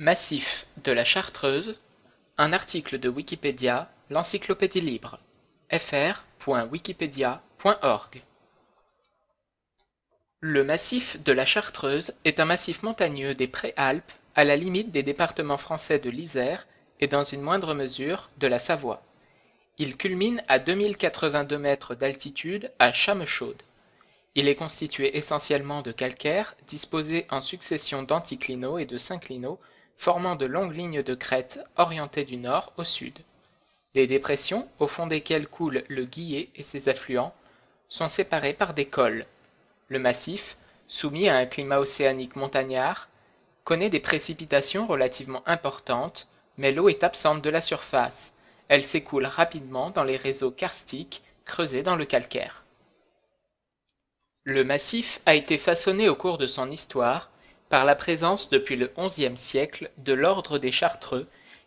Massif de la Chartreuse, un article de Wikipédia, l'encyclopédie libre, fr.wikipedia.org. Le massif de la Chartreuse est un massif montagneux des Préalpes à la limite des départements français de l'Isère et dans une moindre mesure de la Savoie. Il culmine à 2082 mètres d'altitude à Chamechaude. Il est constitué essentiellement de calcaires disposé en succession d'anticlinaux et de synclinaux formant de longues lignes de crêtes orientées du nord au sud. Les dépressions, au fond desquelles coule le Guillet et ses affluents, sont séparées par des cols. Le massif, soumis à un climat océanique montagnard, connaît des précipitations relativement importantes, mais l'eau est absente de la surface. Elle s'écoule rapidement dans les réseaux karstiques creusés dans le calcaire. Le massif a été façonné au cours de son histoire par la présence depuis le XIe siècle de l'ordre des Chartreux,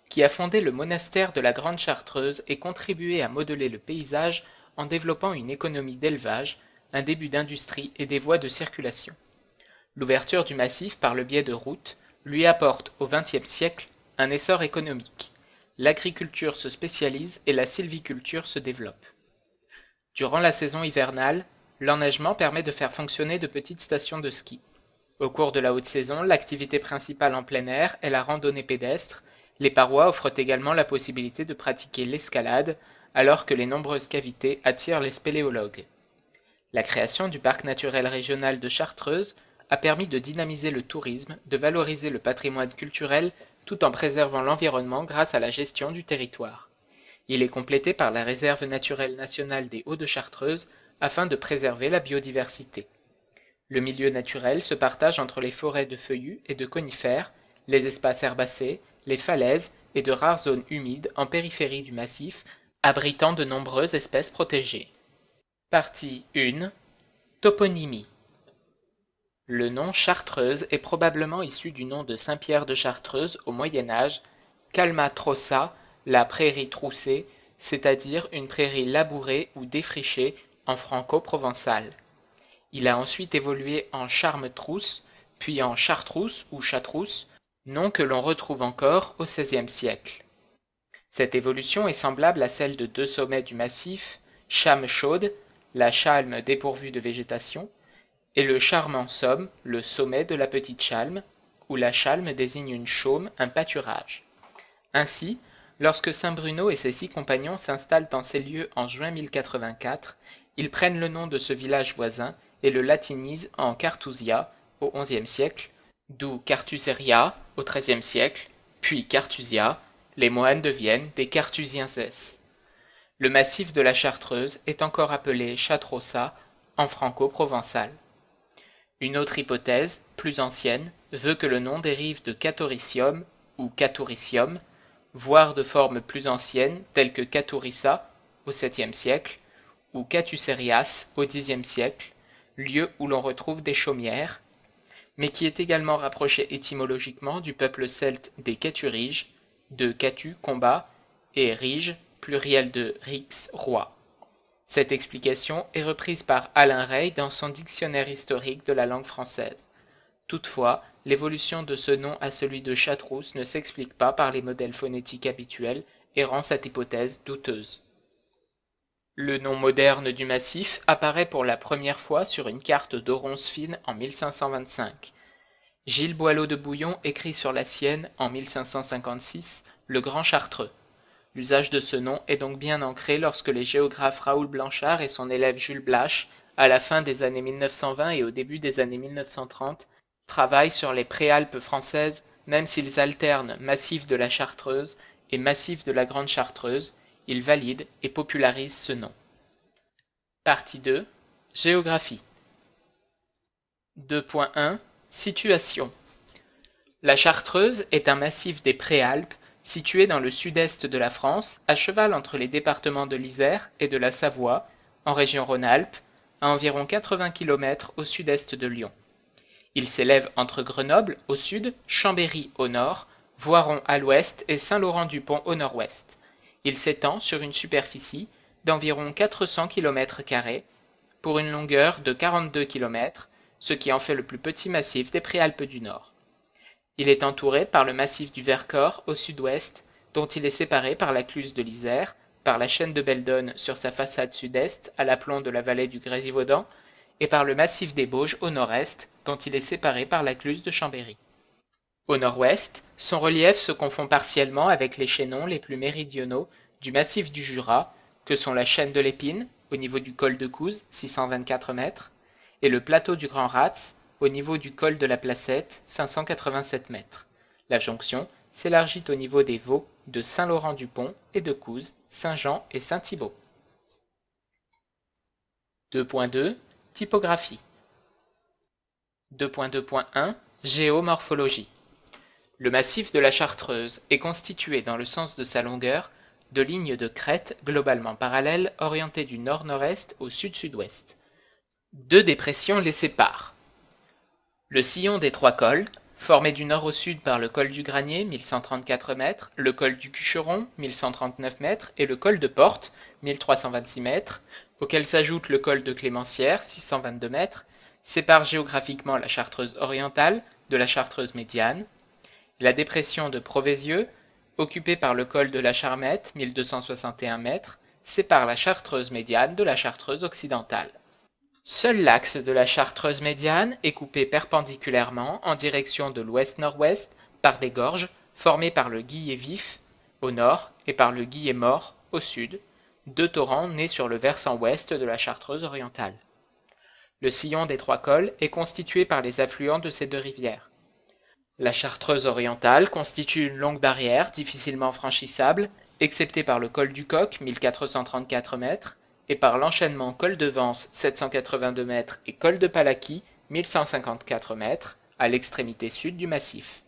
qui a fondé le monastère de la Grande Chartreuse et contribué à modeler le paysage en développant une économie d'élevage, un début d'industrie et des voies de circulation. L'ouverture du massif par le biais de routes lui apporte au XXe siècle un essor économique. L'agriculture se spécialise et la sylviculture se développe. Durant la saison hivernale, l'enneigement permet de faire fonctionner de petites stations de ski. Au cours de la haute saison, l'activité principale en plein air est la randonnée pédestre. Les parois offrent également la possibilité de pratiquer l'escalade, alors que les nombreuses cavités attirent les spéléologues. La création du parc naturel régional de Chartreuse a permis de dynamiser le tourisme, de valoriser le patrimoine culturel tout en préservant l'environnement grâce à la gestion du territoire. Il est complété par la réserve naturelle nationale des Hauts de Chartreuse afin de préserver la biodiversité. Le milieu naturel se partage entre les forêts de feuillus et de conifères, les espaces herbacés, les falaises et de rares zones humides en périphérie du massif, abritant de nombreuses espèces protégées. Partie 1 Toponymie Le nom Chartreuse est probablement issu du nom de Saint-Pierre de Chartreuse au Moyen Âge, Calma trossa, la prairie troussée, c'est-à-dire une prairie labourée ou défrichée en franco-provençal. Il a ensuite évolué en charme-trousse, puis en chartrousse ou chatrousse, nom que l'on retrouve encore au XVIe siècle. Cette évolution est semblable à celle de deux sommets du massif, Chame chaude, la chalme dépourvue de végétation, et le charme en somme, le sommet de la petite chalme, où la chalme désigne une chaume, un pâturage. Ainsi, lorsque Saint Bruno et ses six compagnons s'installent en ces lieux en juin 1084, ils prennent le nom de ce village voisin et le latinise en Cartusia au XIe siècle, d'où Cartuseria au XIIIe siècle, puis Cartusia, les moines deviennent des Cartusienses. Le massif de la Chartreuse est encore appelé Chatrossa en franco-provençal. Une autre hypothèse, plus ancienne, veut que le nom dérive de Catoricium ou catoricium, voire de formes plus anciennes telles que catorissa, au 7e siècle ou Catuserias au Xe siècle, lieu où l'on retrouve des chaumières, mais qui est également rapproché étymologiquement du peuple celte des Caturiges, de Catu, combat, et Rige, pluriel de Rix, roi. Cette explication est reprise par Alain Rey dans son dictionnaire historique de la langue française. Toutefois, l'évolution de ce nom à celui de Chatrousse ne s'explique pas par les modèles phonétiques habituels et rend cette hypothèse douteuse. Le nom moderne du massif apparaît pour la première fois sur une carte d'Orons-Fine en 1525. Gilles Boileau de Bouillon écrit sur la sienne, en 1556, le Grand Chartreux. L'usage de ce nom est donc bien ancré lorsque les géographes Raoul Blanchard et son élève Jules Blache, à la fin des années 1920 et au début des années 1930, travaillent sur les préalpes françaises, même s'ils alternent massif de la Chartreuse et massif de la Grande Chartreuse, ils valident et popularisent ce nom. Partie 2. Géographie. 2.1. Situation. La Chartreuse est un massif des Préalpes situé dans le sud-est de la France, à cheval entre les départements de l'Isère et de la Savoie, en région Rhône-Alpes, à environ 80 km au sud-est de Lyon. Il s'élève entre Grenoble au sud, Chambéry au nord, Voiron à l'ouest et Saint-Laurent-du-Pont au nord-ouest. Il s'étend sur une superficie d'environ 400 km pour une longueur de 42 km, ce qui en fait le plus petit massif des Préalpes du Nord. Il est entouré par le massif du Vercors au sud-ouest, dont il est séparé par la cluse de l'Isère, par la chaîne de Belledonne sur sa façade sud-est à l'aplomb de la vallée du Grésivaudan, et par le massif des Bauges au nord-est, dont il est séparé par la cluse de Chambéry. Au nord-ouest, son relief se confond partiellement avec les chaînons les plus méridionaux du massif du Jura, que sont la chaîne de l'épine, au niveau du col de Couze, 624 mètres, et le plateau du Grand Ratz, au niveau du col de la Placette, 587 mètres. La jonction s'élargit au niveau des veaux de Saint-Laurent-du-Pont et de Couze, Saint-Jean et Saint-Thibault. 2.2 Typographie 2.2.1 Géomorphologie Le massif de la Chartreuse est constitué dans le sens de sa longueur de lignes de crête globalement parallèles orientées du nord-nord-est au sud-sud-ouest. Deux dépressions les séparent. Le sillon des trois cols, formé du nord au sud par le col du Granier, 1134 m, le col du Cucheron, 1139 m, et le col de Porte, 1326 m, auquel s'ajoute le col de Clémencière, 622 m, sépare géographiquement la Chartreuse orientale de la Chartreuse médiane. La dépression de Provézieux Occupé par le col de la Charmette, 1261 mètres, sépare la Chartreuse médiane de la Chartreuse occidentale. Seul l'axe de la Chartreuse médiane est coupé perpendiculairement en direction de l'ouest-nord-ouest par des gorges formées par le Guillet vif au nord et par le Guillet mort au sud, deux torrents nés sur le versant ouest de la Chartreuse orientale. Le sillon des trois cols est constitué par les affluents de ces deux rivières. La Chartreuse orientale constitue une longue barrière difficilement franchissable, excepté par le col du Coq 1434 m, et par l'enchaînement col de Vence 782 m, et col de Palaki 1154 m, à l'extrémité sud du massif.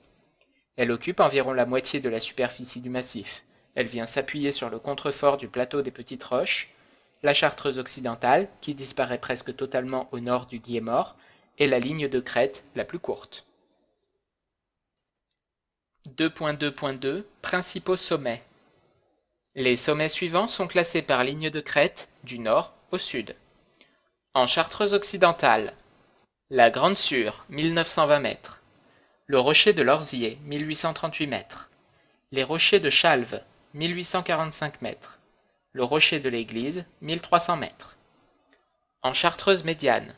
Elle occupe environ la moitié de la superficie du massif. Elle vient s'appuyer sur le contrefort du plateau des Petites Roches, la Chartreuse occidentale, qui disparaît presque totalement au nord du Guillemort, et la ligne de crête la plus courte. 2.2.2 Principaux sommets. Les sommets suivants sont classés par ligne de crête du nord au sud. En Chartreuse occidentale, la Grande Sûre, 1920 mètres. Le rocher de l'Orzier, 1838 mètres. Les rochers de Chalves, 1845 mètres. Le rocher de l'Église, 1300 mètres. En Chartreuse médiane,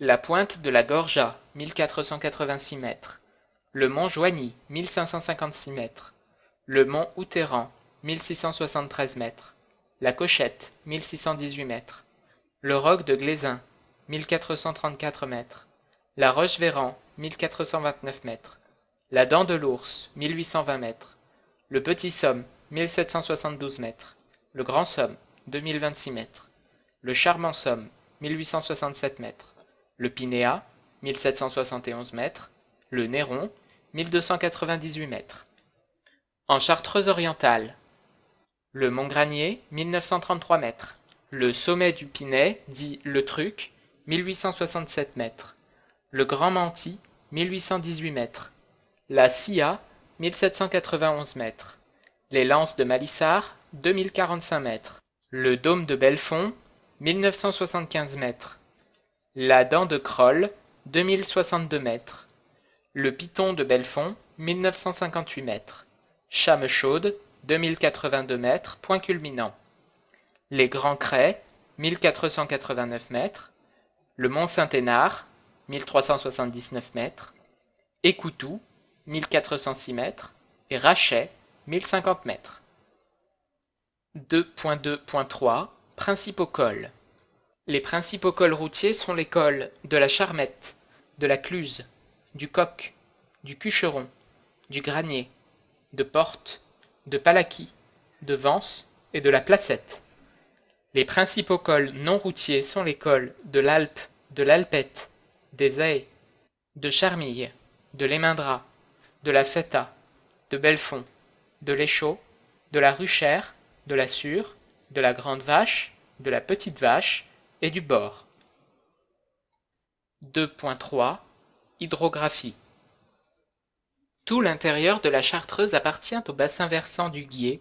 la pointe de la Gorja, 1486 mètres le mont Joigny, 1556 mètres, le mont Outéran, 1673 mètres, la Cochette, 1618 mètres, le roc de Glézin, 1434 mètres, la Roche-Véran, 1429 mètres, la Dent de l'Ours, 1820 mètres, le Petit Somme, 1772 mètres, le Grand Somme, 2026 mètres, le Charmant Somme, 1867 mètres, le Pinéa, 1771 mètres, le Néron, 1298 m. En Chartreuse-Orientale, le Mont Granier, 1933 mètres. Le sommet du Pinet, dit Le Truc, 1867 m. Le Grand Manti, 1818 m. La Cia, 1791 m. Les Lances de Malissard, 2045 mètres. Le Dôme de Belfond, 1975 mètres. La Dent de Croll, 2062 mètres. Le Piton de Belfond, 1958 mètres. Chame Chaude, 2082 mètres, point culminant. Les Grands Crêts, 1489 mètres. Le Mont Saint-Hénard, 1379 mètres. Écoutou, 1406 mètres. Et Rachet, 1050 mètres. 2.2.3 Principaux cols. Les principaux cols routiers sont les cols de la Charmette, de la Cluse, du coq, du cucheron, du granier, de porte, de palaquis, de vence et de la placette. Les principaux cols non routiers sont les cols de l'Alpe, de l'Alpette, des Aies, de Charmille, de l'Émindra, de la Feta, de Belfond, de l'Échaud, de la Ruchère, de la Sûre, de la Grande Vache, de la Petite Vache et du Bord. 2.3 Hydrographie Tout l'intérieur de la Chartreuse appartient au bassin versant du Guier,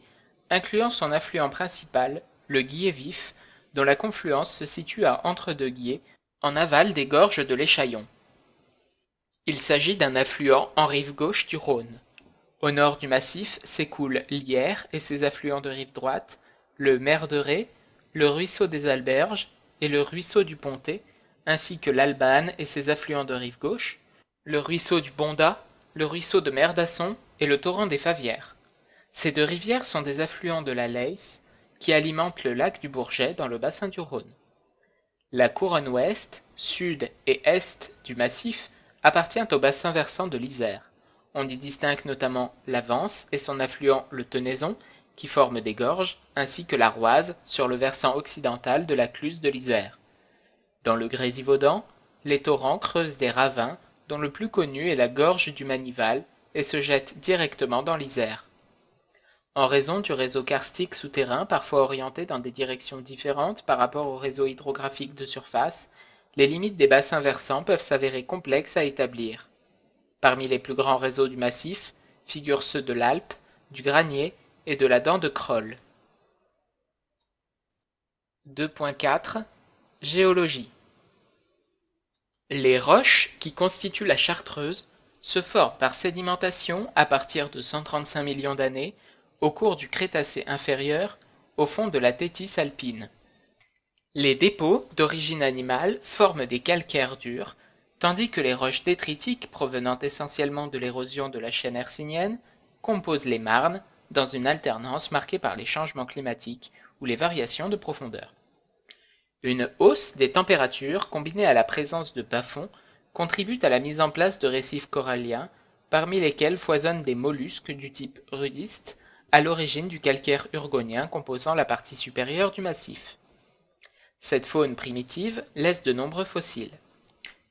incluant son affluent principal, le Guier Vif, dont la confluence se situe à Entre-deux-Guiers, en aval des gorges de l'Échaillon. Il s'agit d'un affluent en rive gauche du Rhône. Au nord du massif s'écoulent l'Yerre et ses affluents de rive droite, le Merderet, le ruisseau des Alberges et le ruisseau du Pontet, ainsi que l'Albane et ses affluents de rive gauche, le ruisseau du Bondat, le ruisseau de Merdasson et le torrent des Favières. Ces deux rivières sont des affluents de la Leysse qui alimentent le lac du Bourget dans le bassin du Rhône. La couronne ouest, sud et est du massif appartient au bassin versant de l'Isère. On y distingue notamment l'Avance et son affluent le Tenaison qui forment des gorges, ainsi que la Roise sur le versant occidental de la Cluse de l'Isère. Dans le Grésivaudan, les torrents creusent des ravins dont le plus connu est la gorge du Manival et se jette directement dans l'Isère. En raison du réseau karstique souterrain parfois orienté dans des directions différentes par rapport au réseau hydrographique de surface, les limites des bassins versants peuvent s'avérer complexes à établir. Parmi les plus grands réseaux du massif figurent ceux de l'Alpe, du Granier et de la Dent de Kroll. 2.4 Géologie les roches qui constituent la Chartreuse se forment par sédimentation à partir de 135 millions d'années au cours du Crétacé inférieur au fond de la Tétis alpine. Les dépôts d'origine animale forment des calcaires durs, tandis que les roches détritiques provenant essentiellement de l'érosion de la chaîne hercynienne composent les marnes dans une alternance marquée par les changements climatiques ou les variations de profondeur. Une hausse des températures combinée à la présence de bas-fonds contribue à la mise en place de récifs coralliens, parmi lesquels foisonnent des mollusques du type rudiste, à l'origine du calcaire urgonien composant la partie supérieure du massif. Cette faune primitive laisse de nombreux fossiles.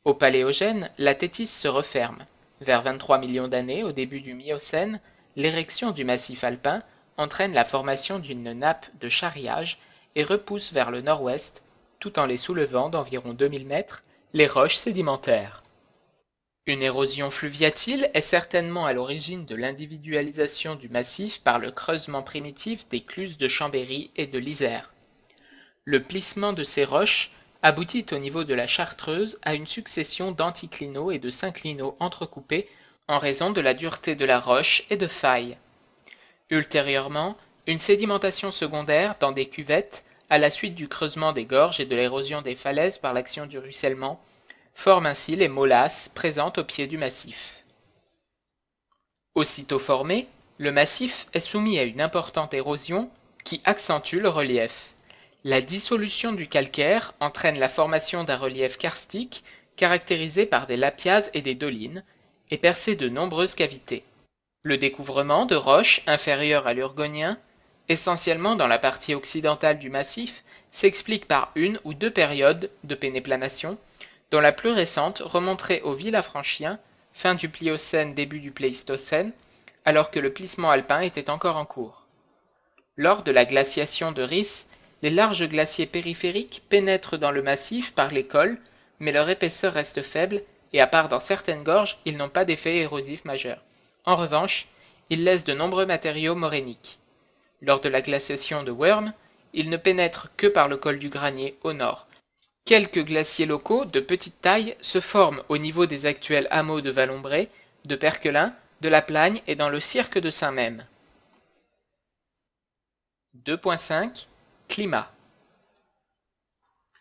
Au Paléogène, la Tétis se referme. Vers 23 millions d'années, au début du Miocène, l'érection du massif alpin entraîne la formation d'une nappe de charriage et repousse vers le nord-ouest tout en les soulevant d'environ 2000 mètres, les roches sédimentaires. Une érosion fluviatile est certainement à l'origine de l'individualisation du massif par le creusement primitif des cluses de Chambéry et de l'Isère. Le plissement de ces roches aboutit au niveau de la Chartreuse à une succession d'anticlinaux et de synclinaux entrecoupés en raison de la dureté de la roche et de failles. Ultérieurement, une sédimentation secondaire dans des cuvettes à la suite du creusement des gorges et de l'érosion des falaises par l'action du ruissellement, forment ainsi les molasses présentes au pied du massif. Aussitôt formé, le massif est soumis à une importante érosion qui accentue le relief. La dissolution du calcaire entraîne la formation d'un relief karstique caractérisé par des lapiaz et des dolines, et percé de nombreuses cavités. Le découvrement de roches inférieures à l'urgonien essentiellement dans la partie occidentale du massif, s'explique par une ou deux périodes de pénéplanation, dont la plus récente remonterait au Villafranchien, fin du Pliocène, début du Pléistocène, alors que le plissement alpin était encore en cours. Lors de la glaciation de Riss, les larges glaciers périphériques pénètrent dans le massif par les cols, mais leur épaisseur reste faible et à part dans certaines gorges, ils n'ont pas d'effet érosif majeur. En revanche, ils laissent de nombreux matériaux moréniques. Lors de la glaciation de Worm, il ne pénètre que par le col du Granier au nord. Quelques glaciers locaux de petite taille se forment au niveau des actuels hameaux de Vallombray, de Perquelin, de la Plagne et dans le cirque de Saint-Même. 2.5 Climat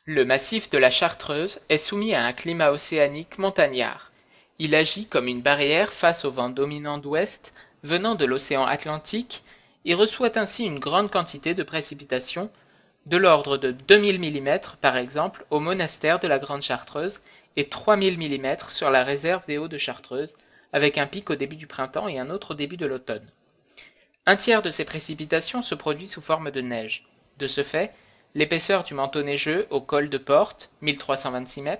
Le massif de la Chartreuse est soumis à un climat océanique montagnard. Il agit comme une barrière face au vent dominant d'ouest venant de l'océan Atlantique il reçoit ainsi une grande quantité de précipitations, de l'ordre de 2000 mm par exemple au monastère de la Grande Chartreuse et 3000 mm sur la réserve des Hauts de Chartreuse, avec un pic au début du printemps et un autre au début de l'automne. Un tiers de ces précipitations se produit sous forme de neige. De ce fait, l'épaisseur du manteau neigeux au col de Porte, 1326 m,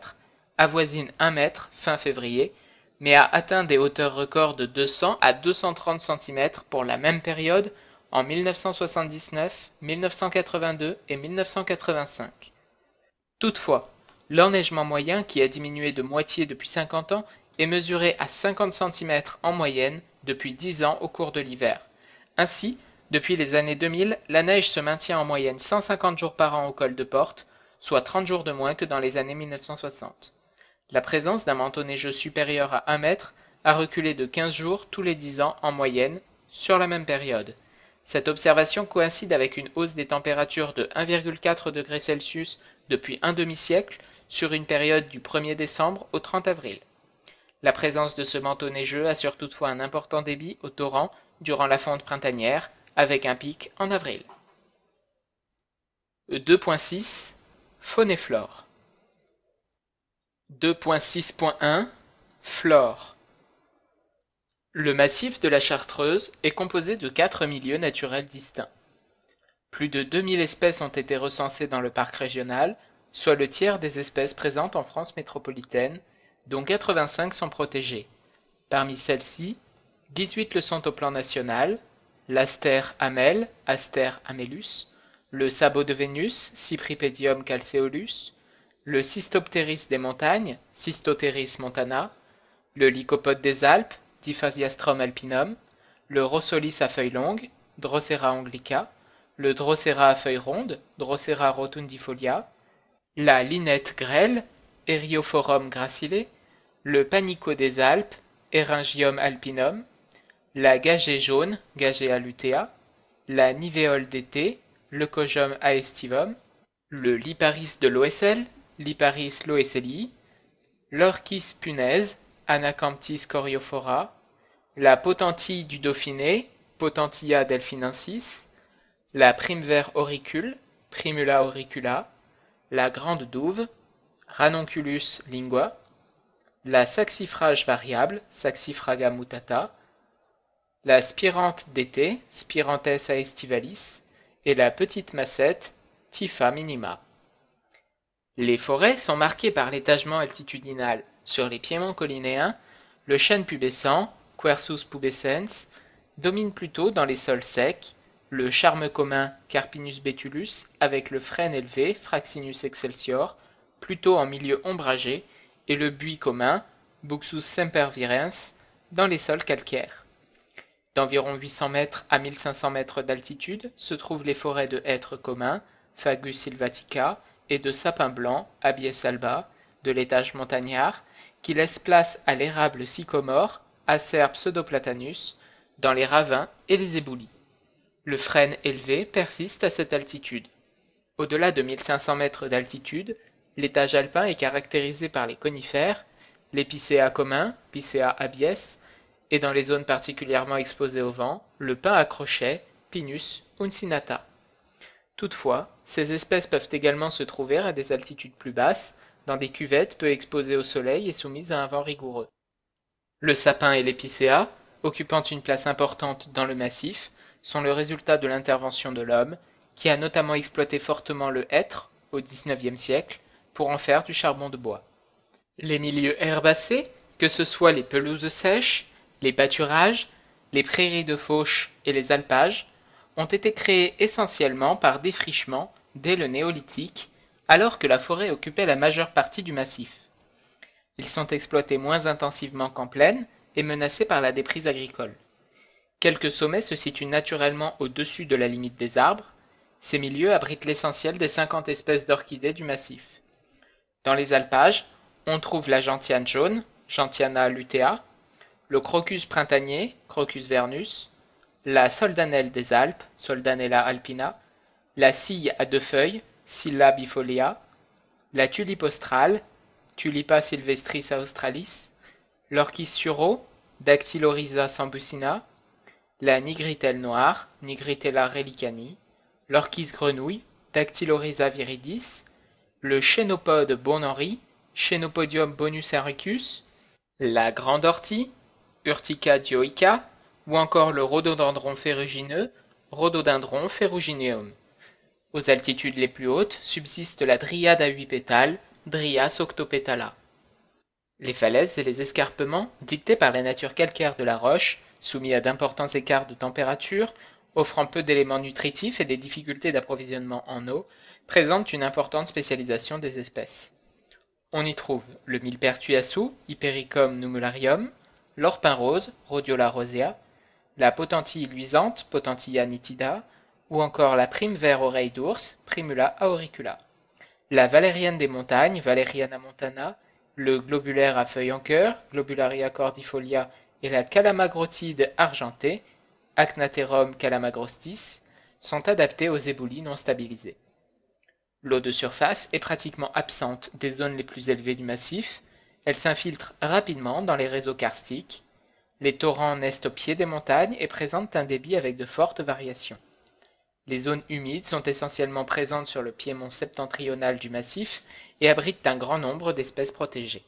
avoisine 1 mètre fin février, mais a atteint des hauteurs records de 200 à 230 cm pour la même période en 1979, 1982 et 1985. Toutefois, l'enneigement moyen, qui a diminué de moitié depuis 50 ans, est mesuré à 50 cm en moyenne depuis 10 ans au cours de l'hiver. Ainsi, depuis les années 2000, la neige se maintient en moyenne 150 jours par an au col de Porte, soit 30 jours de moins que dans les années 1960. La présence d'un manteau neigeux supérieur à 1 m a reculé de 15 jours tous les 10 ans en moyenne sur la même période. Cette observation coïncide avec une hausse des températures de 1,4 degrés Celsius depuis un demi-siècle sur une période du 1er décembre au 30 avril. La présence de ce manteau neigeux assure toutefois un important débit au torrent durant la fonte printanière, avec un pic en avril. 2.6 Faune et flore 2.6.1 Flore le massif de la Chartreuse est composé de quatre milieux naturels distincts. Plus de 2000 espèces ont été recensées dans le parc régional, soit le tiers des espèces présentes en France métropolitaine, dont 85 sont protégées. Parmi celles-ci, 18 le sont au plan national, l'Aster amel, Aster amelus, le sabot de Vénus, Cypripedium calceolus, le Cystopteris des montagnes, Cystopteris montana, le Lycopode des Alpes, Diphasiastrum alpinum, le Rossolis à feuilles longues, Drosera anglica, le Drosera à feuilles rondes, Drosera rotundifolia, la linette grêle, Eriophorum gracile, le Panico des Alpes, Eringium alpinum, la Gagée jaune, Gagea lutea, la Nivéole d'été, le Leucogium aestivum, le Liparis de l'OSL, Liparis loesseli l'Orchis punaise, Anacanthis coriophora, la potentille du Dauphiné, Potentia delphinensis, la primevère auricule, Primula auricula, la grande douve, Ranunculus lingua, la saxifrage variable, Saxifraga mutata, la spirante d'été, Spirantes aestivalis, et la petite massette, Tifa minima. Les forêts sont marquées par l'étagement altitudinal, sur les piémonts collinéens, le chêne pubescent, Quercus pubescens, domine plutôt dans les sols secs, le charme commun Carpinus betulus avec le frêne élevé Fraxinus excelsior, plutôt en milieu ombragé, et le buis commun Buxus sempervirens dans les sols calcaires. D'environ 800 mètres à 1500 mètres d'altitude se trouvent les forêts de hêtres communs, Fagus sylvatica, et de sapins blancs, Abies alba, de l'étage montagnard, qui laisse place à l'érable sycomore, Acer pseudoplatanus, dans les ravins et les éboulis. Le frêne élevé persiste à cette altitude. Au-delà de 1500 mètres d'altitude, l'étage alpin est caractérisé par les conifères, l'épicéa commun, Picea abies, et dans les zones particulièrement exposées au vent, le pin à crochet, Pinus uncinata. Toutefois, ces espèces peuvent également se trouver à des altitudes plus basses, dans des cuvettes peu exposées au soleil et soumises à un vent rigoureux. Le sapin et l'épicéa, occupant une place importante dans le massif, sont le résultat de l'intervention de l'homme, qui a notamment exploité fortement le hêtre au XIXe siècle pour en faire du charbon de bois. Les milieux herbacés, que ce soit les pelouses sèches, les pâturages, les prairies de fauche et les alpages, ont été créés essentiellement par défrichement dès le néolithique alors que la forêt occupait la majeure partie du massif. Ils sont exploités moins intensivement qu'en plaine et menacés par la déprise agricole. Quelques sommets se situent naturellement au-dessus de la limite des arbres. Ces milieux abritent l'essentiel des 50 espèces d'orchidées du massif. Dans les alpages, on trouve la gentiane jaune, Gentiana lutea, le crocus printanier, Crocus vernus, la soldanelle des Alpes, Soldanella alpina, la cille à deux feuilles, bifolia, la tulipe australe, Tulipa sylvestris australis, l'orchis suro, Dactylorhiza sambucina, la nigritelle noire, Nigritella relicani, l'orchis grenouille, Dactylorhiza viridis, le chénopode bonhenri, Chénopodium bonus aricus, la grande ortie, Urtica dioica, ou encore le rhododendron ferrugineux, Rhododendron ferrugineum. Aux altitudes les plus hautes subsiste la dryade à huit pétales, Dryas octopetala. Les falaises et les escarpements, dictés par la nature calcaire de la roche, soumis à d'importants écarts de température, offrant peu d'éléments nutritifs et des difficultés d'approvisionnement en eau, présentent une importante spécialisation des espèces. On y trouve le milpertuasu, Hypericum numularium, l'orpin rose, Rhodiola rosea, la potentille luisante, Potentilla nitida, ou encore la prime vert oreille d'ours, Primula auricula, la valérienne des montagnes, Valeriana montana, le globulaire à feuilles en cœur, Globularia cordifolia, et la calamagrotide argentée, Acnaterum calamagrostis, sont adaptés aux éboulis non stabilisés. L'eau de surface est pratiquement absente des zones les plus élevées du massif, elle s'infiltre rapidement dans les réseaux karstiques, les torrents naissent au pied des montagnes et présentent un débit avec de fortes variations. Les zones humides sont essentiellement présentes sur le piémont septentrional du massif et abritent un grand nombre d'espèces protégées.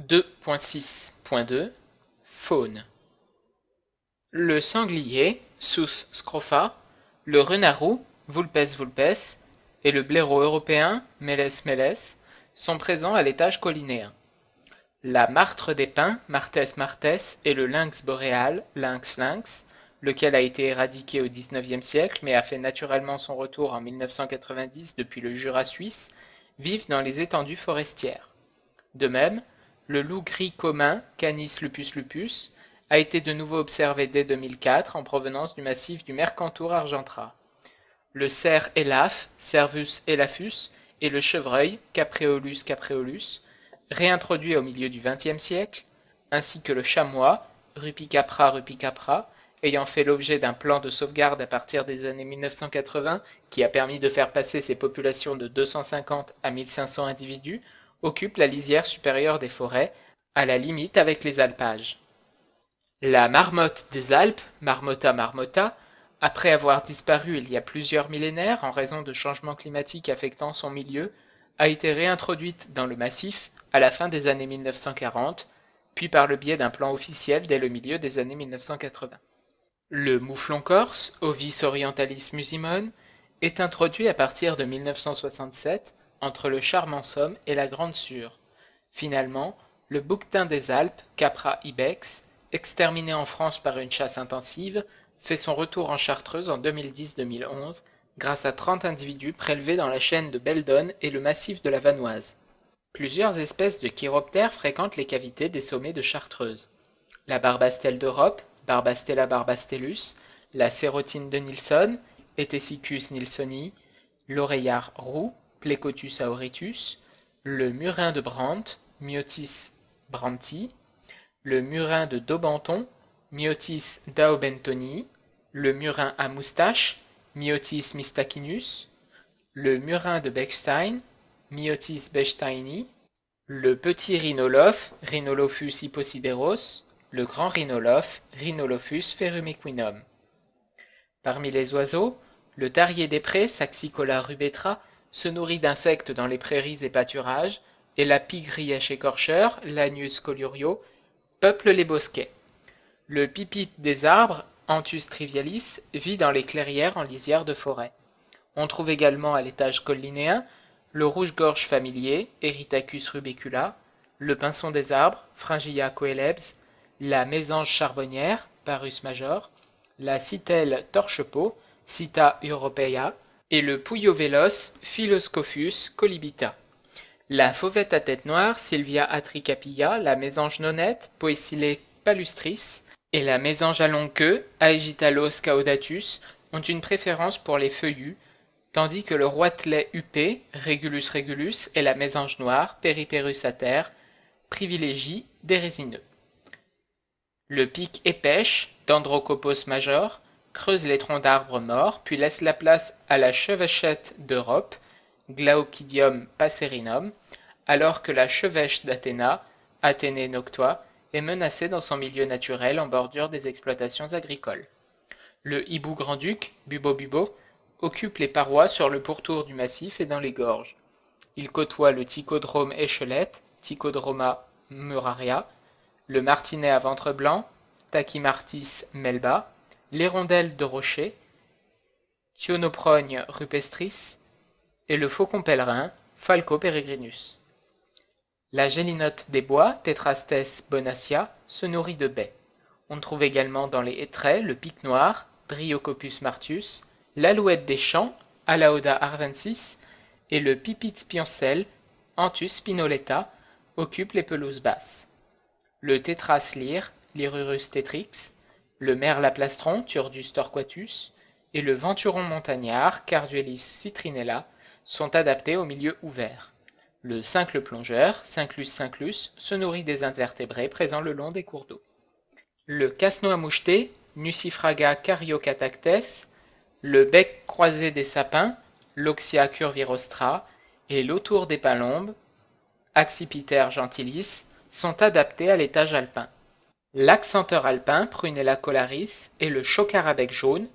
2.6.2 Faune Le sanglier, Sus scrofa, le roux Vulpes vulpes, et le blaireau européen, Meles meles, sont présents à l'étage collinéen. La martre des pins, Martes martes, et le lynx boréal, Lynx lynx, lequel a été éradiqué au XIXe siècle mais a fait naturellement son retour en 1990 depuis le Jura suisse, vivent dans les étendues forestières. De même, le loup gris commun, Canis lupus lupus, a été de nouveau observé dès 2004 en provenance du massif du Mercantour argentra. Le cerf élaphe, Cervus elaphus et le chevreuil, Capreolus capreolus, réintroduits au milieu du XXe siècle, ainsi que le chamois, Rupicapra rupicapra, ayant fait l'objet d'un plan de sauvegarde à partir des années 1980 qui a permis de faire passer ses populations de 250 à 1500 individus, occupe la lisière supérieure des forêts, à la limite avec les alpages. La marmotte des Alpes, Marmota marmota, après avoir disparu il y a plusieurs millénaires en raison de changements climatiques affectant son milieu, a été réintroduite dans le massif à la fin des années 1940, puis par le biais d'un plan officiel dès le milieu des années 1980. Le mouflon corse, Ovis orientalis musimon, est introduit à partir de 1967 entre le charmant Somme et la Grande Sûre. Finalement, le bouquetin des Alpes, Capra ibex, exterminé en France par une chasse intensive, fait son retour en Chartreuse en 2010-2011 grâce à 30 individus prélevés dans la chaîne de Beldonne et le massif de la Vanoise. Plusieurs espèces de chiroptères fréquentent les cavités des sommets de Chartreuse. La barbastelle d'Europe, Barbastella barbastellus, la sérotine de Nilsson, Etesicus nilsoni, l'oreillard roux, Plecotus auritus, le murin de Brandt, Myotis branti, le murin de Daubenton, Myotis daobentoni. le murin à moustache, Myotis mystacinus, le murin de Bechstein, Myotis bechsteini, le petit rhinolophe, Rhinolophus hipposideros, le grand rhinolophe, Rhinolophus ferumiquinum. Parmi les oiseaux, le tarier des prés, Saxicola rubetra, se nourrit d'insectes dans les prairies et pâturages, et la pie écorcheur, Lanius colurio, peuple les bosquets. Le pipite des arbres, Antus trivialis, vit dans les clairières en lisière de forêt. On trouve également à l'étage collinéen le rouge-gorge familier, Eritacus rubicula, le pinson des arbres, Fringia coelebs, la mésange charbonnière, Parus major, la citelle torchepeau, Cita europea, et le Pouillot véloce, Philoscophus colibita. La fauvette à tête noire, Sylvia atricapilla, la mésange nonnette, Poecile palustris, et la mésange à longue queue, Aegitalos caudatus, ont une préférence pour les feuillus, tandis que le roitelet huppé, Regulus regulus, et la mésange noire, Periperus ater, privilégient des résineux. Le pic épêche, d'Androcopos major, creuse les troncs d'arbres morts, puis laisse la place à la chevêchette d'Europe, Glaucidium passerinum, alors que la chevêche d'Athéna, Athénée noctua, est menacée dans son milieu naturel en bordure des exploitations agricoles. Le hibou grand-duc, Bubo Bubo, occupe les parois sur le pourtour du massif et dans les gorges. Il côtoie le Ticodrome échelette, Ticodroma muraria, le martinet à ventre blanc, Tachymartis melba, l'Hérondelle de rocher, Thionoprogne rupestris et le faucon pèlerin, Falco peregrinus. La gélinote des bois, Tetrastes bonacia, se nourrit de baies. On trouve également dans les hêtraies le pic noir, Dryocopus martius, l'alouette des champs, Alaoda arvensis, et le pipit spioncel, Antus spinoleta, occupent les pelouses basses le lyre, l'Irurus tétrix, le merlaplastron, Turdus torquatus, et le venturon montagnard, Carduelis citrinella, sont adaptés au milieu ouvert. Le cincle plongeur, Cinclus cinclus, se nourrit des invertébrés présents le long des cours d'eau. Le casse à moucheté, Nucifraga cariocatactes, le bec croisé des sapins, Loxia curvirostra, et l'autour des palombes, Accipiter gentilis, sont adaptés à l'étage alpin. L'accenteur alpin Prunella colaris et le chocarabec jaune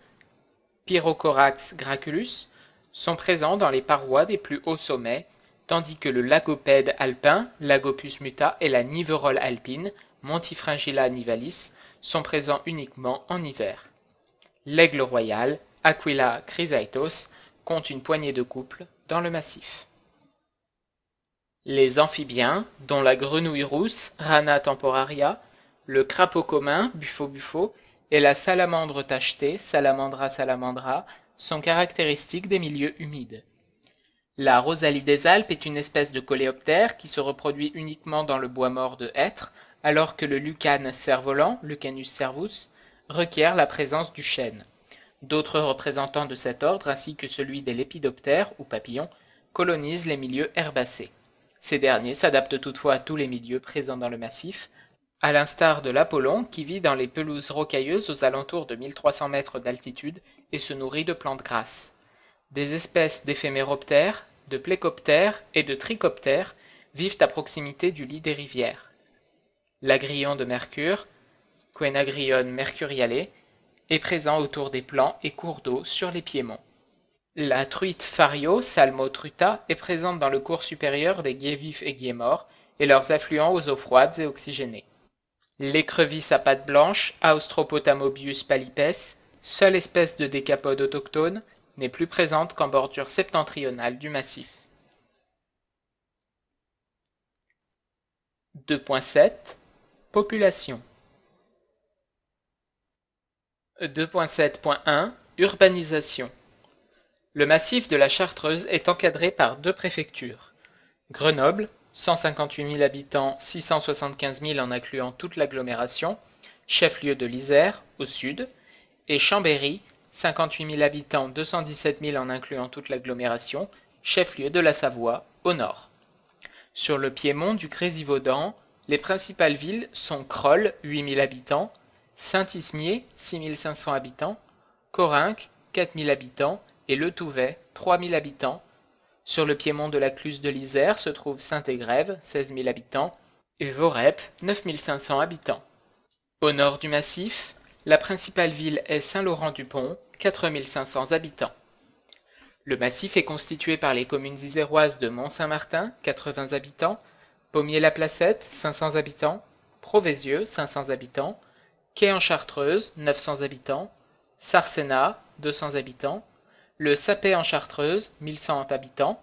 Pyrocorax graculus sont présents dans les parois des plus hauts sommets, tandis que le lagopède alpin, Lagopus muta et la niverole alpine, Montifringilla nivalis, sont présents uniquement en hiver. L'aigle royal, Aquila chrysaetos, compte une poignée de couples dans le massif. Les amphibiens, dont la grenouille rousse, Rana temporaria, le crapaud commun, Buffo buffo, et la salamandre tachetée, Salamandra salamandra, sont caractéristiques des milieux humides. La rosalie des Alpes est une espèce de coléoptère qui se reproduit uniquement dans le bois mort de hêtre, alors que le lucane cervolant Lucanus cervus, requiert la présence du chêne. D'autres représentants de cet ordre ainsi que celui des lépidoptères ou papillons colonisent les milieux herbacés. Ces derniers s'adaptent toutefois à tous les milieux présents dans le massif, à l'instar de l'Apollon qui vit dans les pelouses rocailleuses aux alentours de 1300 mètres d'altitude et se nourrit de plantes grasses. Des espèces d'éphéméroptères, de plécoptères et de trichoptères vivent à proximité du lit des rivières. L'agrion de Mercure, Quenagrion mercuriale, est présent autour des plans et cours d'eau sur les piémonts. La truite Fario, Salmo truta, est présente dans le cours supérieur des guévifs et Guémors et leurs affluents aux eaux froides et oxygénées. L'écrevisse à pattes blanches, Austropotamobius palipes, seule espèce de décapode autochtone, n'est plus présente qu'en bordure septentrionale du massif. 2.7 Population 2.7.1 Urbanisation le massif de la Chartreuse est encadré par deux préfectures. Grenoble, 158 000 habitants, 675 000 en incluant toute l'agglomération, chef-lieu de l'Isère, au sud, et Chambéry, 58 000 habitants, 217 000 en incluant toute l'agglomération, chef-lieu de la Savoie, au nord. Sur le piémont du Crésivaudan, les principales villes sont Crolles, 8 000 habitants, Saint-Ismier, 6 500 habitants, Corinque, 4 000 habitants, et Le Touvet, 3000 habitants. Sur le piémont de la Cluse de l'Isère se trouve Saint-Égrève, 16 000 habitants, et Vorep, 500 habitants. Au nord du massif, la principale ville est Saint-Laurent-du-Pont, 4 500 habitants. Le massif est constitué par les communes iséroises de Mont-Saint-Martin, 80 habitants, Pommier-la-Placette, 500 habitants, Provézieux, 500 habitants, Quai-en-Chartreuse, 900 habitants, Sarcena, 200 habitants, le Sapé en Chartreuse, 1100 habitants,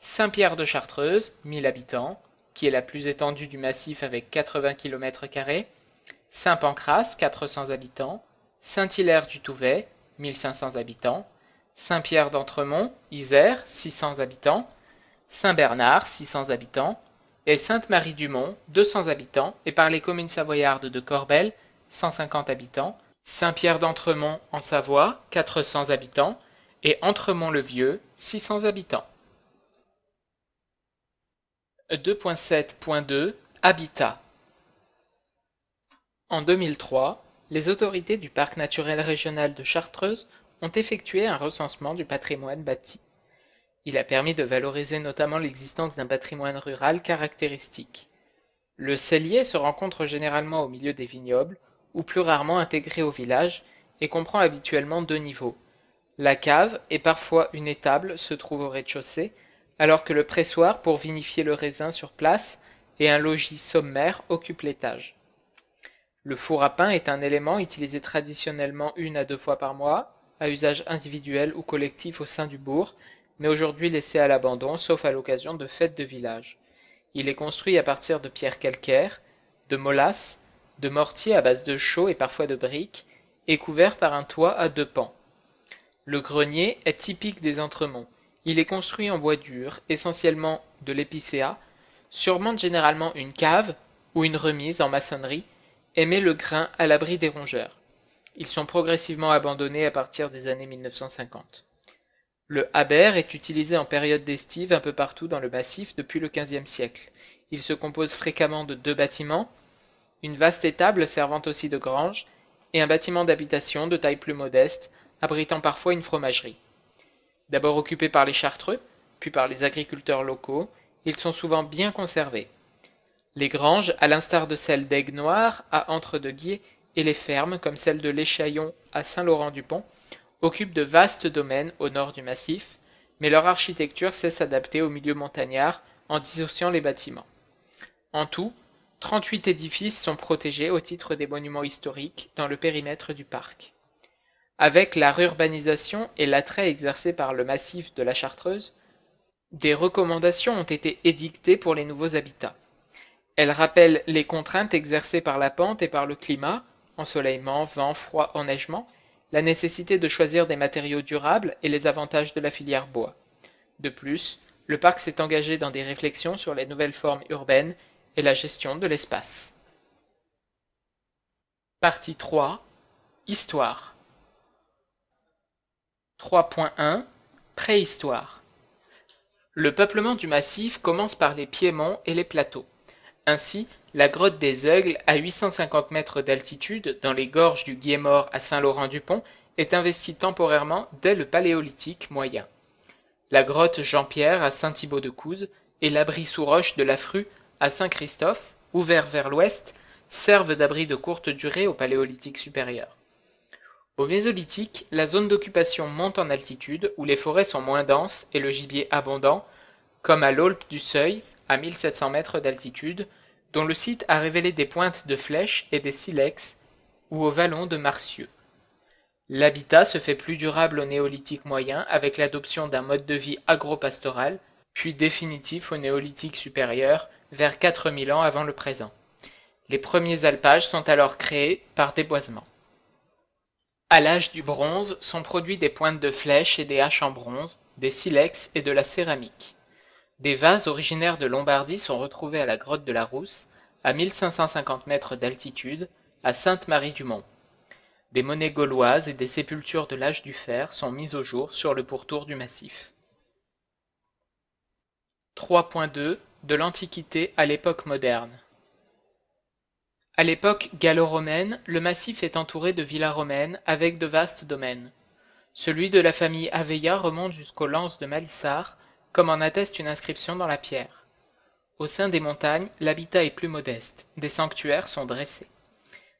Saint-Pierre de Chartreuse, 1000 habitants, qui est la plus étendue du massif avec 80 km, Saint-Pancras, 400 habitants, Saint-Hilaire du Touvet, 1500 habitants, Saint-Pierre d'Entremont, Isère, 600 habitants, Saint-Bernard, 600 habitants, et Sainte-Marie-du-Mont, 200 habitants, et par les communes savoyardes de Corbel, 150 habitants, Saint-Pierre d'Entremont en Savoie, 400 habitants, et Entremont-le-Vieux, 600 habitants. 2.7.2 Habitat En 2003, les autorités du Parc naturel régional de Chartreuse ont effectué un recensement du patrimoine bâti. Il a permis de valoriser notamment l'existence d'un patrimoine rural caractéristique. Le cellier se rencontre généralement au milieu des vignobles, ou plus rarement intégré au village, et comprend habituellement deux niveaux, la cave et parfois une étable se trouvent au rez-de-chaussée, alors que le pressoir pour vinifier le raisin sur place et un logis sommaire occupent l'étage. Le four à pain est un élément utilisé traditionnellement une à deux fois par mois, à usage individuel ou collectif au sein du bourg, mais aujourd'hui laissé à l'abandon sauf à l'occasion de fêtes de village. Il est construit à partir de pierres calcaires, de molasses, de mortier à base de chaux et parfois de briques, et couvert par un toit à deux pans. Le grenier est typique des entremonts. Il est construit en bois dur, essentiellement de l'épicéa, surmonte généralement une cave ou une remise en maçonnerie et met le grain à l'abri des rongeurs. Ils sont progressivement abandonnés à partir des années 1950. Le haber est utilisé en période d'estive un peu partout dans le massif depuis le XVe siècle. Il se compose fréquemment de deux bâtiments, une vaste étable servant aussi de grange, et un bâtiment d'habitation de taille plus modeste, abritant parfois une fromagerie. D'abord occupés par les chartreux, puis par les agriculteurs locaux, ils sont souvent bien conservés. Les granges, à l'instar de celles d'Aigues Noires à entre de guiers et les fermes, comme celle de l'Échaillon à Saint-Laurent-du-Pont, occupent de vastes domaines au nord du massif, mais leur architecture sait s'adapter au milieu montagnard en dissociant les bâtiments. En tout, 38 édifices sont protégés au titre des monuments historiques dans le périmètre du parc. Avec la réurbanisation et l'attrait exercé par le massif de la Chartreuse, des recommandations ont été édictées pour les nouveaux habitats. Elles rappellent les contraintes exercées par la pente et par le climat, ensoleillement, vent, froid, enneigement, la nécessité de choisir des matériaux durables et les avantages de la filière bois. De plus, le parc s'est engagé dans des réflexions sur les nouvelles formes urbaines et la gestion de l'espace. Partie 3 Histoire 3.1 Préhistoire Le peuplement du massif commence par les piémonts et les plateaux. Ainsi, la grotte des Augles, à 850 mètres d'altitude, dans les gorges du Guémor à Saint-Laurent-du-Pont, est investie temporairement dès le Paléolithique moyen. La grotte Jean-Pierre à Saint-Thibaud-de-Couze et l'abri sous roche de la à Saint-Christophe, ouvert vers l'ouest, servent d'abri de courte durée au Paléolithique supérieur. Au Mésolithique, la zone d'occupation monte en altitude où les forêts sont moins denses et le gibier abondant, comme à l'Aulpe du Seuil, à 1700 mètres d'altitude, dont le site a révélé des pointes de flèches et des silex, ou au vallon de Marcieux. L'habitat se fait plus durable au néolithique moyen avec l'adoption d'un mode de vie agropastoral, puis définitif au néolithique supérieur, vers 4000 ans avant le présent. Les premiers alpages sont alors créés par déboisement. À l'âge du bronze sont produits des pointes de flèches et des haches en bronze, des silex et de la céramique. Des vases originaires de Lombardie sont retrouvés à la grotte de la Rousse, à 1550 mètres d'altitude, à Sainte-Marie-du-Mont. Des monnaies gauloises et des sépultures de l'âge du fer sont mises au jour sur le pourtour du massif. 3.2 De l'Antiquité à l'époque moderne à l'époque gallo-romaine, le massif est entouré de villas romaines avec de vastes domaines. Celui de la famille Aveia remonte jusqu'aux lances de Malissard, comme en atteste une inscription dans la pierre. Au sein des montagnes, l'habitat est plus modeste, des sanctuaires sont dressés.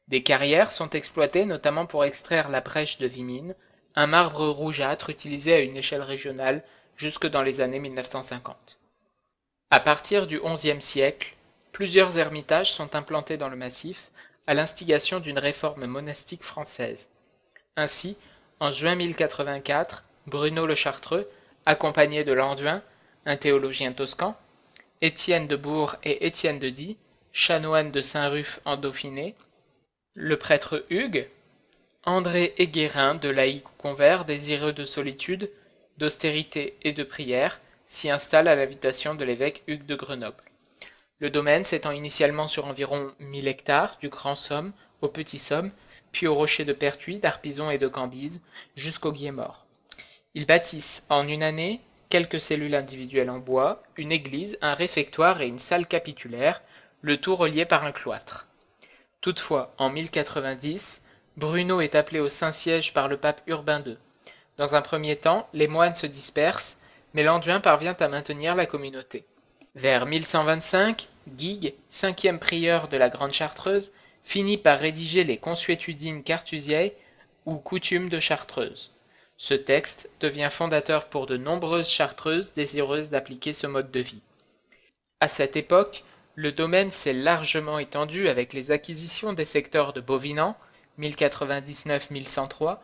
Des carrières sont exploitées notamment pour extraire la brèche de Vimine, un marbre rougeâtre utilisé à une échelle régionale jusque dans les années 1950. À partir du XIe siècle, Plusieurs ermitages sont implantés dans le massif à l'instigation d'une réforme monastique française. Ainsi, en juin 1084, Bruno le Chartreux, accompagné de Landuin, un théologien toscan, Étienne de Bourg et Étienne de Die, chanoine de Saint-Ruf en Dauphiné, le prêtre Hugues, André Guérin de laïc convert désireux de solitude, d'austérité et de prière, s'y installe à l'invitation de l'évêque Hugues de Grenoble. Le domaine s'étend initialement sur environ 1000 hectares, du Grand Somme au Petit Somme, puis aux rochers de Pertuis, d'Arpison et de Cambise, jusqu'au Guillemort. Ils bâtissent en une année quelques cellules individuelles en bois, une église, un réfectoire et une salle capitulaire, le tout relié par un cloître. Toutefois, en 1090, Bruno est appelé au Saint-Siège par le pape Urbain II. Dans un premier temps, les moines se dispersent, mais l'Anduin parvient à maintenir la communauté. Vers 1125, Guigues, cinquième prieur de la Grande Chartreuse, finit par rédiger les Consuétudines Cartusiae ou Coutumes de Chartreuse. Ce texte devient fondateur pour de nombreuses chartreuses désireuses d'appliquer ce mode de vie. À cette époque, le domaine s'est largement étendu avec les acquisitions des secteurs de Bovinan 1099-1103,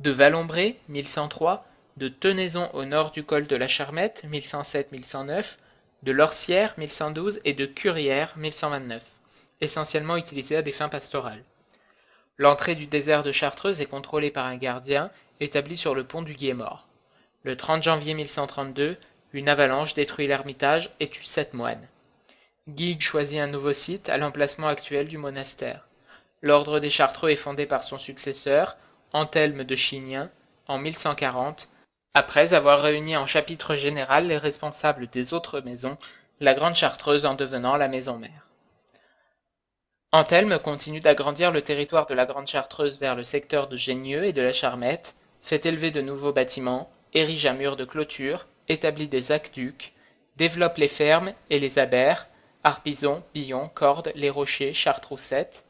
de Valombré 1103, de Tenaison au nord du col de la Charmette 1107-1109 de Lorcière 1112 et de Curière 1129, essentiellement utilisés à des fins pastorales. L'entrée du désert de Chartreuse est contrôlée par un gardien établi sur le pont du Guillemort. Le 30 janvier 1132, une avalanche détruit l'ermitage et tue sept moines. Guigues choisit un nouveau site à l'emplacement actuel du monastère. L'ordre des Chartreux est fondé par son successeur, Anthelme de Chignin, en 1140, après avoir réuni en chapitre général les responsables des autres maisons, la Grande Chartreuse en devenant la maison mère. Anthelme continue d'agrandir le territoire de la Grande Chartreuse vers le secteur de Génieux et de la Charmette, fait élever de nouveaux bâtiments, érige un mur de clôture, établit des aqueducs, développe les fermes et les abers, Arpison, Billon, Cordes, Les Rochers, Chartroussettes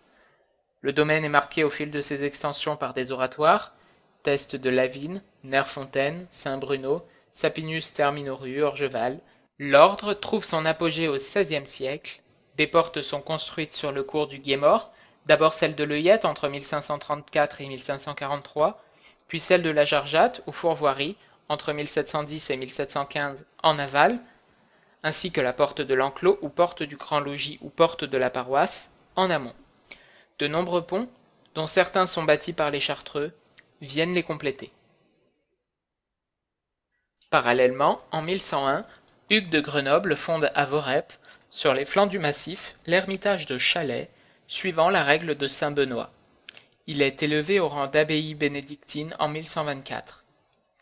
Le domaine est marqué au fil de ses extensions par des oratoires, Test de Lavine, Nerfontaine, Saint-Bruno, Sapinus Terminoru, Orgeval. L'ordre trouve son apogée au XVIe siècle. Des portes sont construites sur le cours du Guémor, d'abord celle de Leuillette entre 1534 et 1543, puis celle de la Jarjatte ou Fourvoirie entre 1710 et 1715 en aval, ainsi que la porte de l'enclos ou porte du grand logis ou porte de la paroisse en amont. De nombreux ponts, dont certains sont bâtis par les Chartreux, viennent les compléter. Parallèlement, en 1101, Hugues de Grenoble fonde à Vorep, sur les flancs du massif, l'ermitage de Chalais, suivant la règle de Saint Benoît. Il est élevé au rang d'abbaye bénédictine en 1124.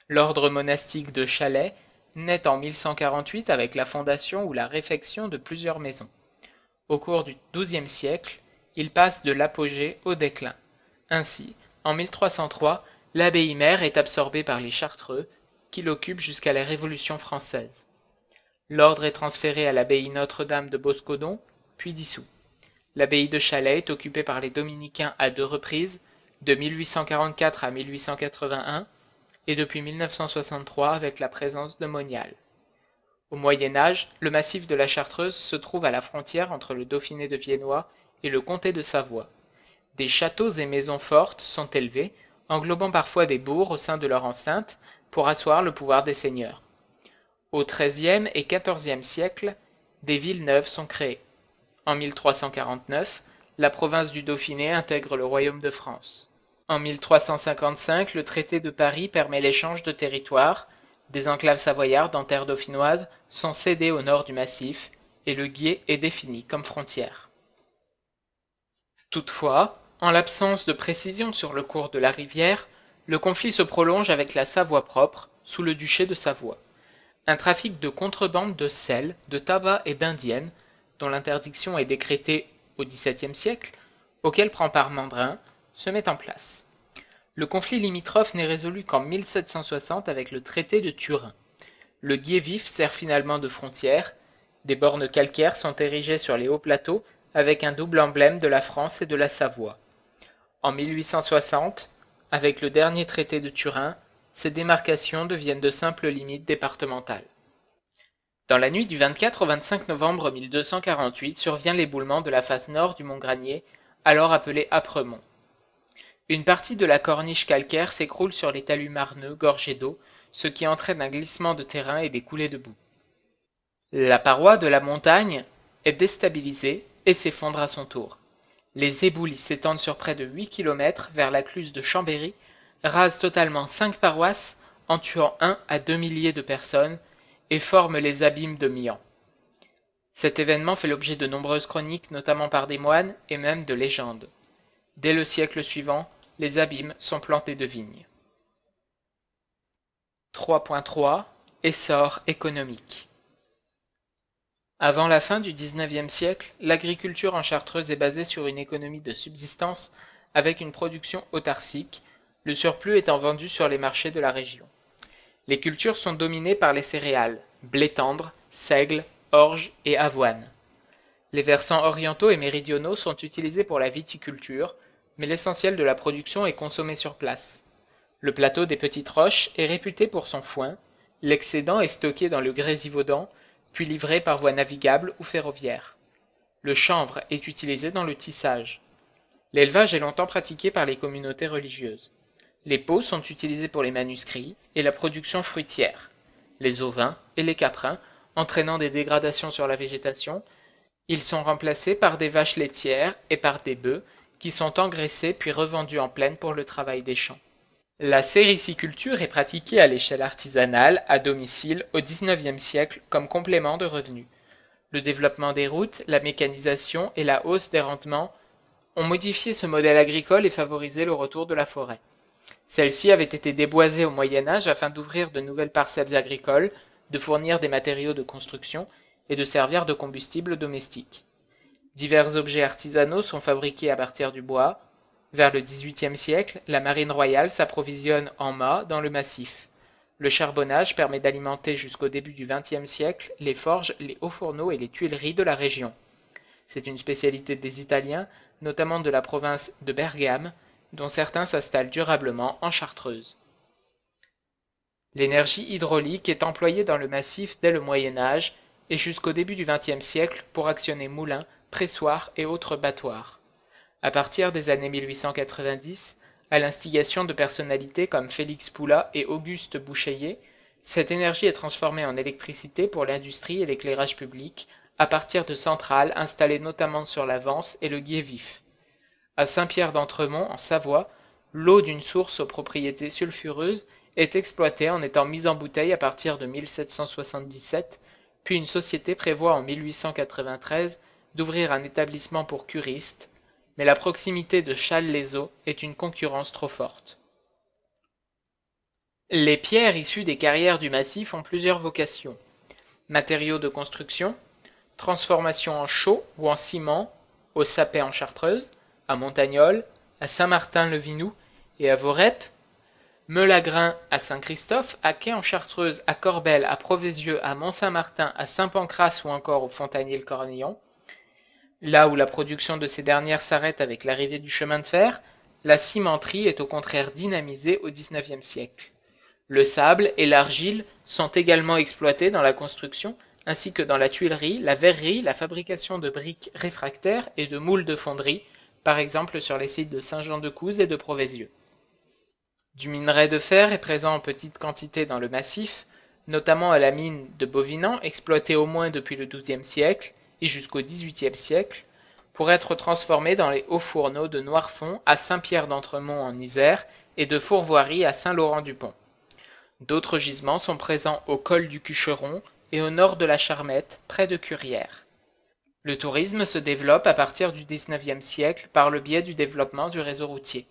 L'ordre monastique de Chalais naît en 1148 avec la fondation ou la réfection de plusieurs maisons. Au cours du XIIe siècle, il passe de l'apogée au déclin. Ainsi, en 1303, l'abbaye mère est absorbée par les Chartreux, qui l'occupent jusqu'à la Révolution française. L'ordre est transféré à l'abbaye Notre-Dame de Boscodon, puis dissous. L'abbaye de Chalais est occupée par les dominicains à deux reprises, de 1844 à 1881 et depuis 1963 avec la présence de Monial. Au Moyen Âge, le massif de la Chartreuse se trouve à la frontière entre le Dauphiné de Viennois et le comté de Savoie. Des châteaux et maisons fortes sont élevés, englobant parfois des bourgs au sein de leur enceinte, pour asseoir le pouvoir des seigneurs. Au XIIIe et XIVe siècle, des villes neuves sont créées. En 1349, la province du Dauphiné intègre le royaume de France. En 1355, le traité de Paris permet l'échange de territoires. Des enclaves savoyardes en terre dauphinoise sont cédées au nord du massif et le gué est défini comme frontière. Toutefois, en l'absence de précision sur le cours de la rivière, le conflit se prolonge avec la Savoie propre, sous le duché de Savoie. Un trafic de contrebande de sel, de tabac et d'indiennes, dont l'interdiction est décrétée au XVIIe siècle, auquel prend part Mandrin, se met en place. Le conflit limitrophe n'est résolu qu'en 1760 avec le traité de Turin. Le Guévif sert finalement de frontière, des bornes calcaires sont érigées sur les hauts plateaux avec un double emblème de la France et de la Savoie. En 1860, avec le dernier traité de Turin, ces démarcations deviennent de simples limites départementales. Dans la nuit du 24 au 25 novembre 1248 survient l'éboulement de la face nord du mont Granier, alors appelé Apremont. Une partie de la corniche calcaire s'écroule sur les talus marneux gorgés d'eau, ce qui entraîne un glissement de terrain et des coulées de boue. La paroi de la montagne est déstabilisée et s'effondre à son tour. Les éboulis s'étendent sur près de 8 km vers la cluse de Chambéry, rasent totalement 5 paroisses en tuant 1 à 2 milliers de personnes et forment les abîmes de Mian. Cet événement fait l'objet de nombreuses chroniques, notamment par des moines et même de légendes. Dès le siècle suivant, les abîmes sont plantés de vignes. 3.3 Essor économique avant la fin du XIXe siècle, l'agriculture en Chartreuse est basée sur une économie de subsistance avec une production autarcique, le surplus étant vendu sur les marchés de la région. Les cultures sont dominées par les céréales, blé tendre, seigle, orge et avoine. Les versants orientaux et méridionaux sont utilisés pour la viticulture, mais l'essentiel de la production est consommé sur place. Le plateau des Petites Roches est réputé pour son foin, l'excédent est stocké dans le Grésivaudan puis livré par voie navigable ou ferroviaire. Le chanvre est utilisé dans le tissage. L'élevage est longtemps pratiqué par les communautés religieuses. Les peaux sont utilisées pour les manuscrits et la production fruitière. Les ovins et les caprins, entraînant des dégradations sur la végétation, ils sont remplacés par des vaches laitières et par des bœufs qui sont engraissés puis revendus en plaine pour le travail des champs. La sériciculture est pratiquée à l'échelle artisanale, à domicile, au XIXe siècle comme complément de revenus. Le développement des routes, la mécanisation et la hausse des rendements ont modifié ce modèle agricole et favorisé le retour de la forêt. Celle-ci avait été déboisée au Moyen Âge afin d'ouvrir de nouvelles parcelles agricoles, de fournir des matériaux de construction et de servir de combustible domestique. Divers objets artisanaux sont fabriqués à partir du bois, vers le XVIIIe siècle, la marine royale s'approvisionne en mâts dans le massif. Le charbonnage permet d'alimenter jusqu'au début du XXe siècle les forges, les hauts fourneaux et les tuileries de la région. C'est une spécialité des Italiens, notamment de la province de Bergame, dont certains s'installent durablement en Chartreuse. L'énergie hydraulique est employée dans le massif dès le Moyen Âge et jusqu'au début du XXe siècle pour actionner moulins, pressoirs et autres battoirs à partir des années 1890, à l'instigation de personnalités comme Félix Poula et Auguste Bouchéier, cette énergie est transformée en électricité pour l'industrie et l'éclairage public, à partir de centrales installées notamment sur la et le Gué-Vif. À Saint-Pierre-d'Entremont, en Savoie, l'eau d'une source aux propriétés sulfureuses est exploitée en étant mise en bouteille à partir de 1777, puis une société prévoit en 1893 d'ouvrir un établissement pour curistes, mais la proximité de Châles-les-Eaux est une concurrence trop forte. Les pierres issues des carrières du massif ont plusieurs vocations. Matériaux de construction, transformation en chaux ou en ciment, au Sapé en Chartreuse, à Montagnol, à Saint-Martin-le-Vinoux et à Vorep, Meulagrin à Saint-Christophe, à Quai en Chartreuse, à Corbel, à Provézieux, à Mont-Saint-Martin, à Saint-Pancras ou encore au fontanier le cornillon Là où la production de ces dernières s'arrête avec l'arrivée du chemin de fer, la cimenterie est au contraire dynamisée au XIXe siècle. Le sable et l'argile sont également exploités dans la construction, ainsi que dans la tuilerie, la verrerie, la fabrication de briques réfractaires et de moules de fonderie, par exemple sur les sites de saint jean de couze et de Provézieux. Du minerai de fer est présent en petite quantité dans le massif, notamment à la mine de Bovinan, exploitée au moins depuis le XIIe siècle, et jusqu'au XVIIIe siècle, pour être transformés dans les hauts fourneaux de Noirfond à Saint-Pierre-d'Entremont en Isère et de Fourvoirie à Saint-Laurent-du-Pont. D'autres gisements sont présents au col du Cucheron et au nord de la Charmette, près de Curières. Le tourisme se développe à partir du XIXe siècle par le biais du développement du réseau routier.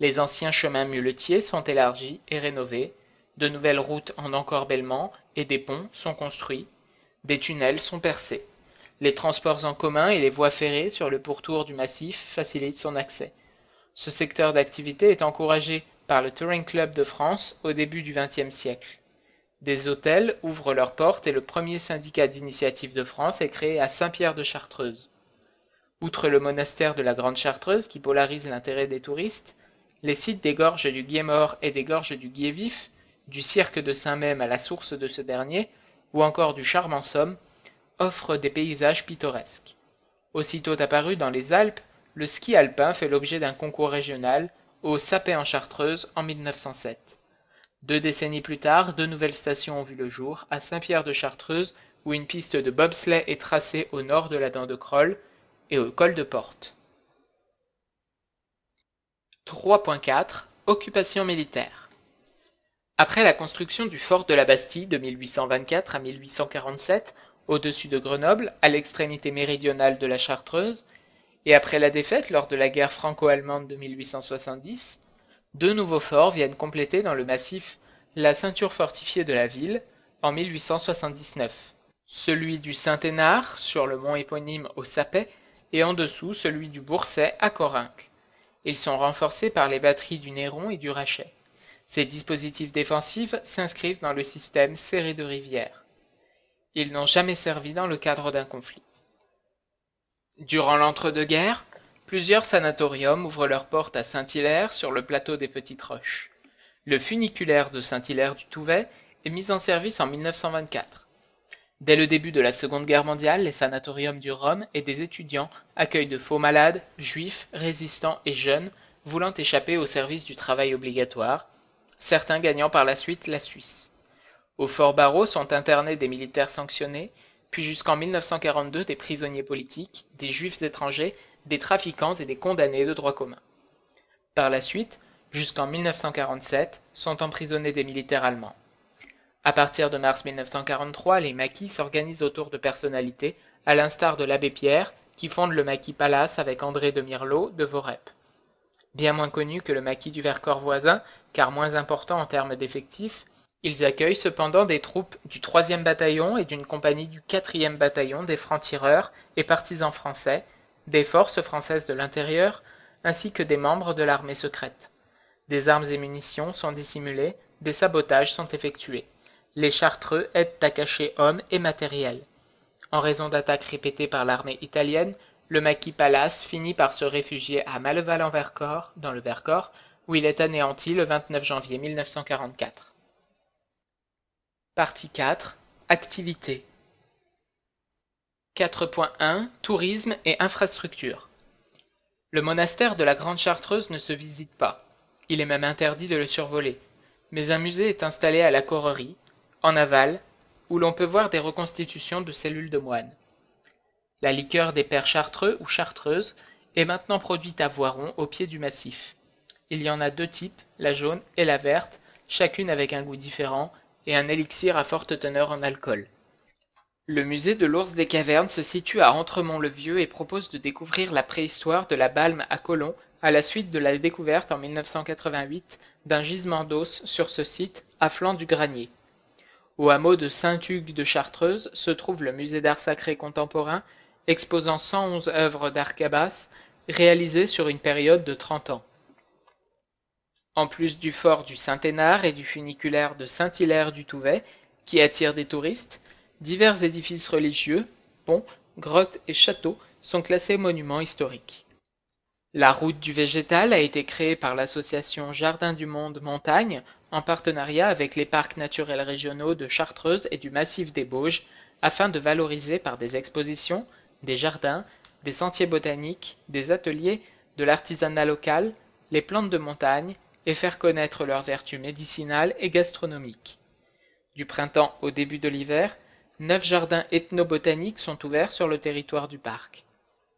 Les anciens chemins muletiers sont élargis et rénovés, de nouvelles routes en encorbellement et des ponts sont construits, des tunnels sont percés. Les transports en commun et les voies ferrées sur le pourtour du massif facilitent son accès. Ce secteur d'activité est encouragé par le Touring Club de France au début du XXe siècle. Des hôtels ouvrent leurs portes et le premier syndicat d'initiative de France est créé à Saint-Pierre de Chartreuse. Outre le monastère de la Grande Chartreuse qui polarise l'intérêt des touristes, les sites des gorges du Gué-Mort et des gorges du Gué-Vif, du cirque de saint même à la source de ce dernier, ou encore du Charme en Somme offre des paysages pittoresques. Aussitôt apparu dans les Alpes, le ski alpin fait l'objet d'un concours régional au Sapé en Chartreuse en 1907. Deux décennies plus tard, deux nouvelles stations ont vu le jour, à Saint-Pierre-de-Chartreuse, où une piste de bobsleigh est tracée au nord de la dent de Croll et au col de Porte. 3.4 Occupation militaire Après la construction du fort de la Bastille de 1824 à 1847, au-dessus de Grenoble, à l'extrémité méridionale de la Chartreuse, et après la défaite lors de la guerre franco-allemande de 1870, deux nouveaux forts viennent compléter dans le massif la ceinture fortifiée de la ville en 1879. Celui du Saint-Hénard, sur le mont éponyme au Sapet, et en dessous celui du Bourset à Corinque. Ils sont renforcés par les batteries du Néron et du Rachet. Ces dispositifs défensifs s'inscrivent dans le système serré de rivières. Ils n'ont jamais servi dans le cadre d'un conflit. Durant l'entre-deux-guerres, plusieurs sanatoriums ouvrent leurs portes à Saint-Hilaire sur le plateau des Petites Roches. Le funiculaire de Saint-Hilaire du Touvet est mis en service en 1924. Dès le début de la Seconde Guerre mondiale, les sanatoriums du Rhum et des étudiants accueillent de faux malades, juifs, résistants et jeunes voulant échapper au service du travail obligatoire, certains gagnant par la suite la Suisse. Au fort Barreau sont internés des militaires sanctionnés, puis jusqu'en 1942 des prisonniers politiques, des juifs étrangers, des trafiquants et des condamnés de droit commun. Par la suite, jusqu'en 1947, sont emprisonnés des militaires allemands. À partir de mars 1943, les maquis s'organisent autour de personnalités, à l'instar de l'abbé Pierre, qui fonde le maquis Palace avec André de Mirlot de Vorep. Bien moins connu que le maquis du Vercors voisin, car moins important en termes d'effectifs, ils accueillent cependant des troupes du 3e bataillon et d'une compagnie du 4e bataillon des francs-tireurs et partisans français, des forces françaises de l'intérieur, ainsi que des membres de l'armée secrète. Des armes et munitions sont dissimulées, des sabotages sont effectués. Les Chartreux aident à cacher hommes et matériel. En raison d'attaques répétées par l'armée italienne, le maquis Palace finit par se réfugier à Maleval en vercors dans le Vercors, où il est anéanti le 29 janvier 1944. Partie 4 Activités 4.1 Tourisme et infrastructures Le monastère de la Grande Chartreuse ne se visite pas. Il est même interdit de le survoler. Mais un musée est installé à la Correrie, en aval, où l'on peut voir des reconstitutions de cellules de moines. La liqueur des pères chartreux ou chartreuses est maintenant produite à Voiron au pied du massif. Il y en a deux types, la jaune et la verte, chacune avec un goût différent et un élixir à forte teneur en alcool. Le musée de l'ours des cavernes se situe à Entremont-le-Vieux et propose de découvrir la préhistoire de la balme à Colomb à la suite de la découverte en 1988 d'un gisement d'os sur ce site à flanc du Granier. Au hameau de Saint-Hugues de Chartreuse se trouve le musée d'art sacré contemporain exposant 111 œuvres d'Arcabas réalisées sur une période de 30 ans. En plus du fort du Saint-Hénard et du funiculaire de Saint-Hilaire du Touvet, qui attirent des touristes, divers édifices religieux, ponts, grottes et châteaux sont classés monuments historiques. La route du végétal a été créée par l'association Jardins du Monde Montagne en partenariat avec les parcs naturels régionaux de Chartreuse et du Massif des Bauges afin de valoriser par des expositions, des jardins, des sentiers botaniques, des ateliers, de l'artisanat local, les plantes de montagne, et faire connaître leurs vertus médicinales et gastronomiques. Du printemps au début de l'hiver, neuf jardins ethnobotaniques sont ouverts sur le territoire du parc.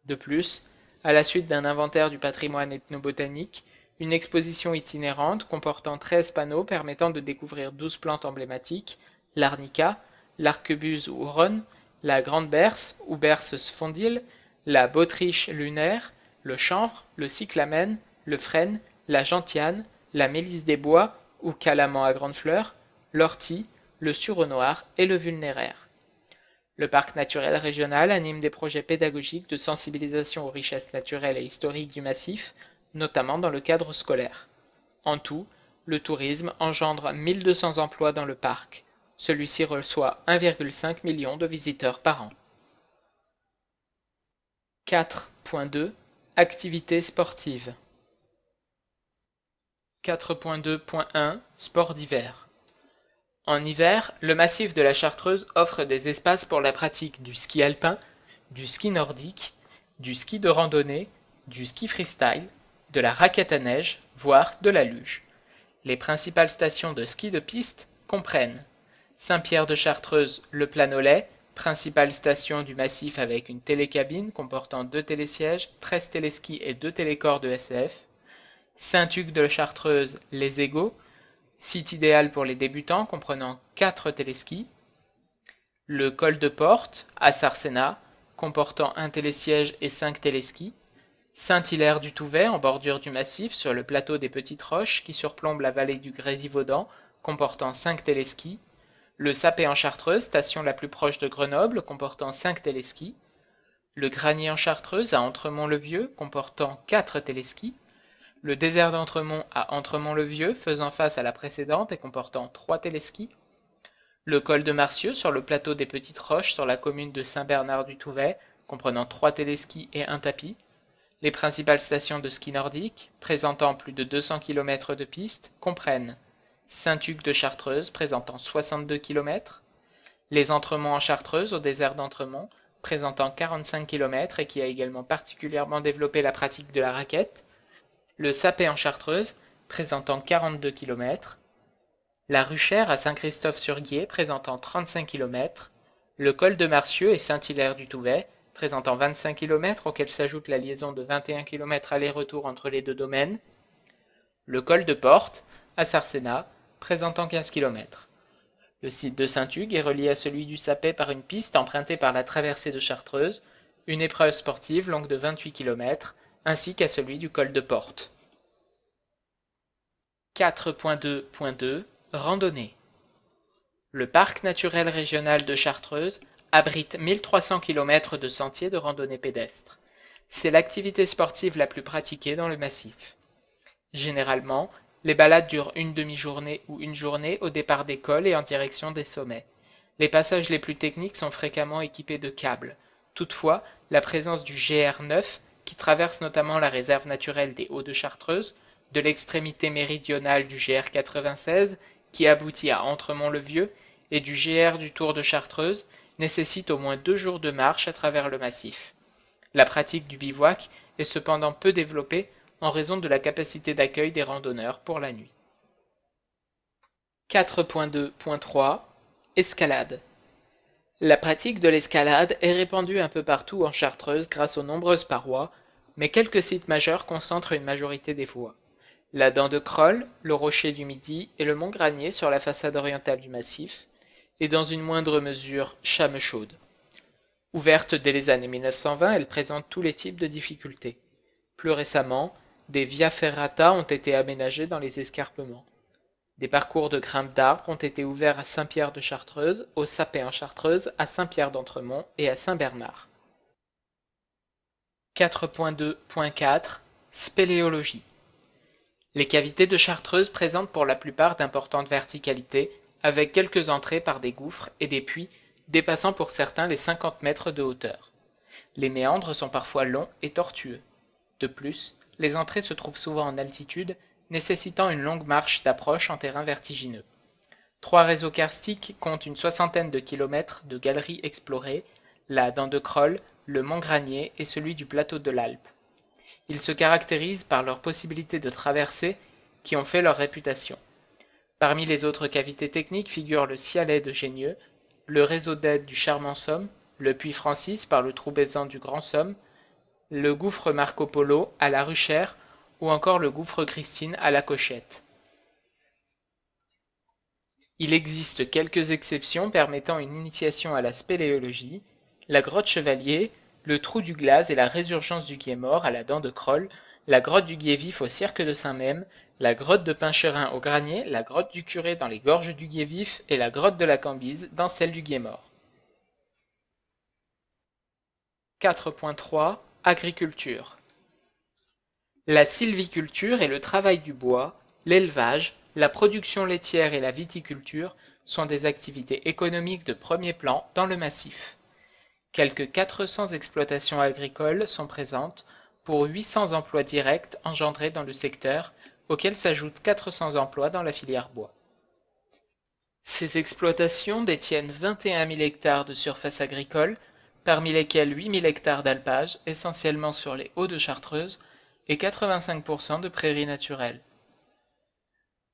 De plus, à la suite d'un inventaire du patrimoine ethnobotanique, une exposition itinérante comportant 13 panneaux permettant de découvrir 12 plantes emblématiques, l'arnica, l'arquebuse ou rhône, la grande berce ou berce sphondyle, la botriche lunaire, le chanvre, le cyclamen, le frêne, la gentiane, la mélisse des bois ou calamans à grandes fleurs, l'ortie, le sureau noir et le vulnéraire. Le parc naturel régional anime des projets pédagogiques de sensibilisation aux richesses naturelles et historiques du massif, notamment dans le cadre scolaire. En tout, le tourisme engendre 1200 emplois dans le parc. Celui-ci reçoit 1,5 million de visiteurs par an. 4.2 Activités sportives 4.2.1 Sport d'hiver. En hiver, le massif de la Chartreuse offre des espaces pour la pratique du ski alpin, du ski nordique, du ski de randonnée, du ski freestyle, de la raquette à neige, voire de la luge. Les principales stations de ski de piste comprennent Saint-Pierre de Chartreuse, le Planolet, principale station du massif avec une télécabine comportant deux télésièges, 13 téléskis et deux télécorps de SF, Saint-Hugues de la Chartreuse, les Égaux, site idéal pour les débutants comprenant 4 téléskis, le col de Porte à Sarcena comportant un télésiège et 5 téléskis, Saint-Hilaire du Touvet en bordure du massif sur le plateau des Petites Roches qui surplombe la vallée du Grésivaudan comportant 5 téléskis, le Sapé en Chartreuse, station la plus proche de Grenoble comportant 5 téléskis, le Granier en Chartreuse à Entremont-le-Vieux comportant 4 téléskis, le désert d'Entremont à Entremont-le-Vieux, faisant face à la précédente et comportant trois téléskis. Le col de Marcieux sur le plateau des Petites Roches sur la commune de Saint-Bernard-du-Touvet, comprenant trois téléskis et un tapis. Les principales stations de ski nordique, présentant plus de 200 km de pistes, comprennent Saint-Hugues de Chartreuse, présentant 62 km, les Entremonts en Chartreuse au désert d'Entremont, présentant 45 km et qui a également particulièrement développé la pratique de la raquette, le Sapé en Chartreuse, présentant 42 km, la Ruchère à Saint-Christophe-sur-Guier, présentant 35 km, le col de Marcieux et Saint-Hilaire-du-Touvet, présentant 25 km, auquel s'ajoute la liaison de 21 km aller-retour entre les deux domaines, le col de Porte, à Sarcéna, présentant 15 km. Le site de Saint-Hugues est relié à celui du Sapé par une piste empruntée par la traversée de Chartreuse, une épreuve sportive longue de 28 km, ainsi qu'à celui du col de Porte. 4.2.2 Randonnée Le parc naturel régional de Chartreuse abrite 1300 km de sentiers de randonnée pédestre. C'est l'activité sportive la plus pratiquée dans le massif. Généralement, les balades durent une demi-journée ou une journée au départ des cols et en direction des sommets. Les passages les plus techniques sont fréquemment équipés de câbles. Toutefois, la présence du GR9 qui traverse notamment la réserve naturelle des Hauts-de-Chartreuse, de l'extrémité méridionale du GR 96, qui aboutit à Entremont-le-Vieux, et du GR du Tour de Chartreuse, nécessite au moins deux jours de marche à travers le massif. La pratique du bivouac est cependant peu développée en raison de la capacité d'accueil des randonneurs pour la nuit. 4.2.3 Escalade la pratique de l'escalade est répandue un peu partout en Chartreuse grâce aux nombreuses parois, mais quelques sites majeurs concentrent une majorité des voies. La Dent de Croll, le Rocher du Midi et le Mont Granier sur la façade orientale du massif, et dans une moindre mesure Chame-Chaude. Ouverte dès les années 1920, elle présente tous les types de difficultés. Plus récemment, des via ferrata ont été aménagées dans les escarpements. Des parcours de grimpe d'arbre ont été ouverts à Saint-Pierre-de-Chartreuse, au Sapé en Chartreuse, à Saint-Pierre-d'Entremont et à Saint-Bernard. 4.2.4 Spéléologie Les cavités de Chartreuse présentent pour la plupart d'importantes verticalités, avec quelques entrées par des gouffres et des puits dépassant pour certains les 50 mètres de hauteur. Les méandres sont parfois longs et tortueux. De plus, les entrées se trouvent souvent en altitude nécessitant une longue marche d'approche en terrain vertigineux. Trois réseaux karstiques comptent une soixantaine de kilomètres de galeries explorées, la Dent de le Mont Granier et celui du plateau de l'Alpe. Ils se caractérisent par leurs possibilités de traversée qui ont fait leur réputation. Parmi les autres cavités techniques figurent le Cialet de Génieux, le réseau d'aide du Charmant Somme, le Puits Francis par le trou du Grand Somme, le gouffre Marco Polo à la Ruchère ou encore le gouffre Christine à la Cochette. Il existe quelques exceptions permettant une initiation à la spéléologie, la grotte Chevalier, le trou du glace et la résurgence du gué mort à la dent de Croll, la grotte du gué vif au cirque de Saint-Même, la grotte de Pincherin au Granier, la grotte du curé dans les gorges du Guévif vif et la grotte de la Cambise dans celle du Guémor. mort. 4.3 Agriculture la sylviculture et le travail du bois, l'élevage, la production laitière et la viticulture sont des activités économiques de premier plan dans le massif. Quelques 400 exploitations agricoles sont présentes pour 800 emplois directs engendrés dans le secteur, auxquels s'ajoutent 400 emplois dans la filière bois. Ces exploitations détiennent 21 000 hectares de surface agricole, parmi lesquels 8 000 hectares d'alpage, essentiellement sur les hauts de Chartreuse, et 85% de prairies naturelles.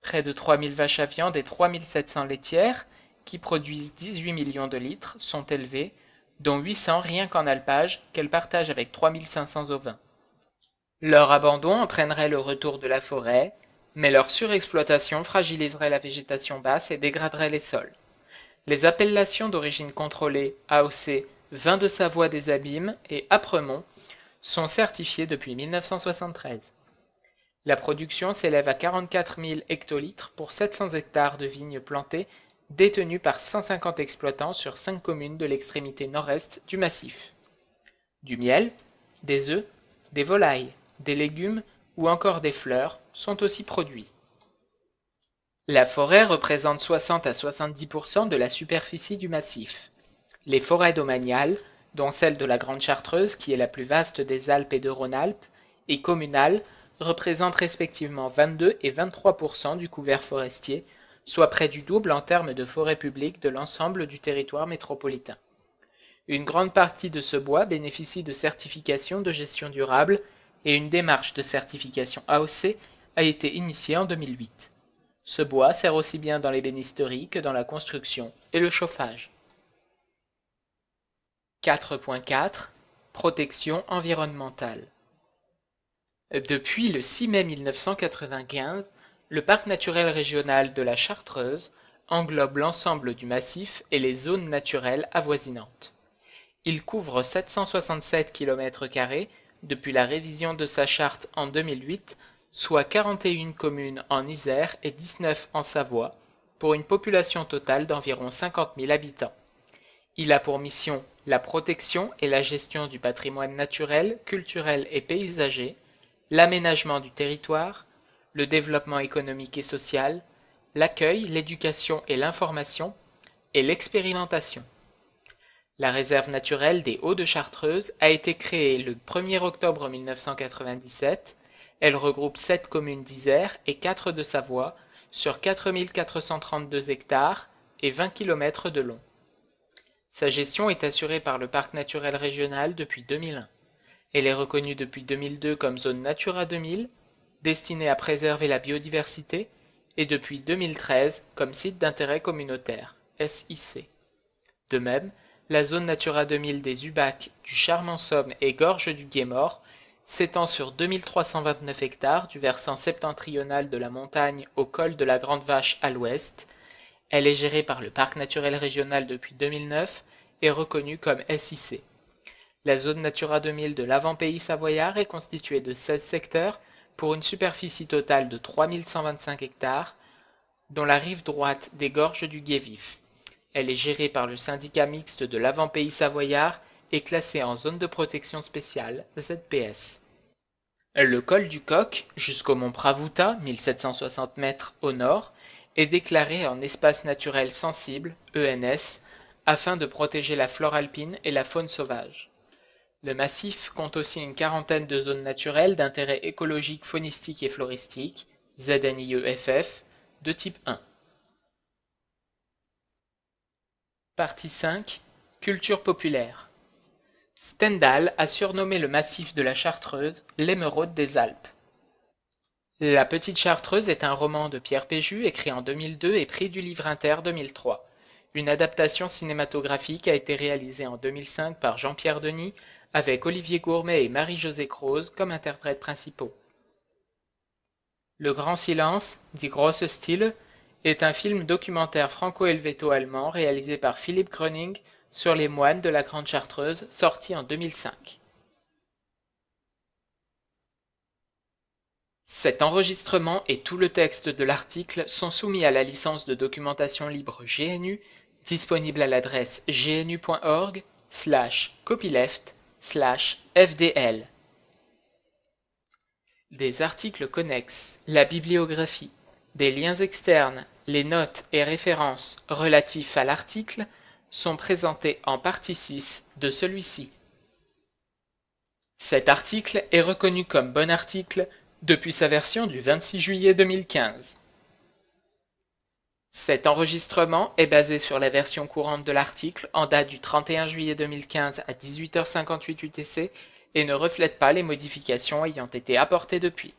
Près de 3000 vaches à viande et 3700 laitières, qui produisent 18 millions de litres, sont élevées, dont 800 rien qu'en alpage, qu'elles partagent avec 3500 ovins. Leur abandon entraînerait le retour de la forêt, mais leur surexploitation fragiliserait la végétation basse et dégraderait les sols. Les appellations d'origine contrôlée AOC Vin de Savoie des Abîmes et Apremont sont certifiés depuis 1973. La production s'élève à 44 000 hectolitres pour 700 hectares de vignes plantées, détenues par 150 exploitants sur 5 communes de l'extrémité nord-est du massif. Du miel, des œufs, des volailles, des légumes ou encore des fleurs sont aussi produits. La forêt représente 60 à 70% de la superficie du massif. Les forêts domaniales dont celle de la Grande Chartreuse, qui est la plus vaste des Alpes et de Rhône-Alpes, et communale, représentent respectivement 22 et 23 du couvert forestier, soit près du double en termes de forêt publique de l'ensemble du territoire métropolitain. Une grande partie de ce bois bénéficie de certifications de gestion durable et une démarche de certification AOC a été initiée en 2008. Ce bois sert aussi bien dans l'ébénisterie que dans la construction et le chauffage. 4.4 Protection environnementale Depuis le 6 mai 1995, le parc naturel régional de la Chartreuse englobe l'ensemble du massif et les zones naturelles avoisinantes. Il couvre 767 km depuis la révision de sa charte en 2008, soit 41 communes en Isère et 19 en Savoie, pour une population totale d'environ 50 000 habitants. Il a pour mission la protection et la gestion du patrimoine naturel, culturel et paysager, l'aménagement du territoire, le développement économique et social, l'accueil, l'éducation et l'information, et l'expérimentation. La réserve naturelle des Hauts de Chartreuse a été créée le 1er octobre 1997. Elle regroupe 7 communes d'Isère et 4 de Savoie sur 4432 hectares et 20 km de long. Sa gestion est assurée par le Parc naturel régional depuis 2001. Elle est reconnue depuis 2002 comme zone Natura 2000, destinée à préserver la biodiversité, et depuis 2013 comme site d'intérêt communautaire, SIC. De même, la zone Natura 2000 des Ubac, du Charmant-Somme et Gorge du Guémor s'étend sur 2329 hectares du versant septentrional de la montagne au col de la Grande Vache à l'ouest, elle est gérée par le Parc naturel régional depuis 2009 et reconnue comme SIC. La zone Natura 2000 de l'avant-pays savoyard est constituée de 16 secteurs pour une superficie totale de 3125 hectares, dont la rive droite des gorges du Guévif. Elle est gérée par le syndicat mixte de l'avant-pays savoyard et classée en zone de protection spéciale ZPS. Le col du Coq, jusqu'au mont Pravouta, 1760 mètres au nord, est déclaré en espace naturel sensible, ENS, afin de protéger la flore alpine et la faune sauvage. Le massif compte aussi une quarantaine de zones naturelles d'intérêt écologique, faunistique et floristique, ZNIEFF, de type 1. Partie 5 Culture populaire. Stendhal a surnommé le massif de la Chartreuse l'émeraude des Alpes. La Petite Chartreuse est un roman de Pierre Péju écrit en 2002 et prix du Livre Inter 2003. Une adaptation cinématographique a été réalisée en 2005 par Jean-Pierre Denis avec Olivier Gourmet et Marie-Josée Croze comme interprètes principaux. Le Grand Silence, dit Grosse Style, est un film documentaire franco-helvéto-allemand réalisé par Philippe Gröning sur les moines de la Grande Chartreuse, sorti en 2005. Cet enregistrement et tout le texte de l'article sont soumis à la licence de documentation libre GNU disponible à l'adresse gnu.org slash copyleft slash fdl. Des articles connexes, la bibliographie, des liens externes, les notes et références relatifs à l'article sont présentés en partie 6 de celui-ci. Cet article est reconnu comme bon article depuis sa version du 26 juillet 2015. Cet enregistrement est basé sur la version courante de l'article en date du 31 juillet 2015 à 18h58 UTC et ne reflète pas les modifications ayant été apportées depuis.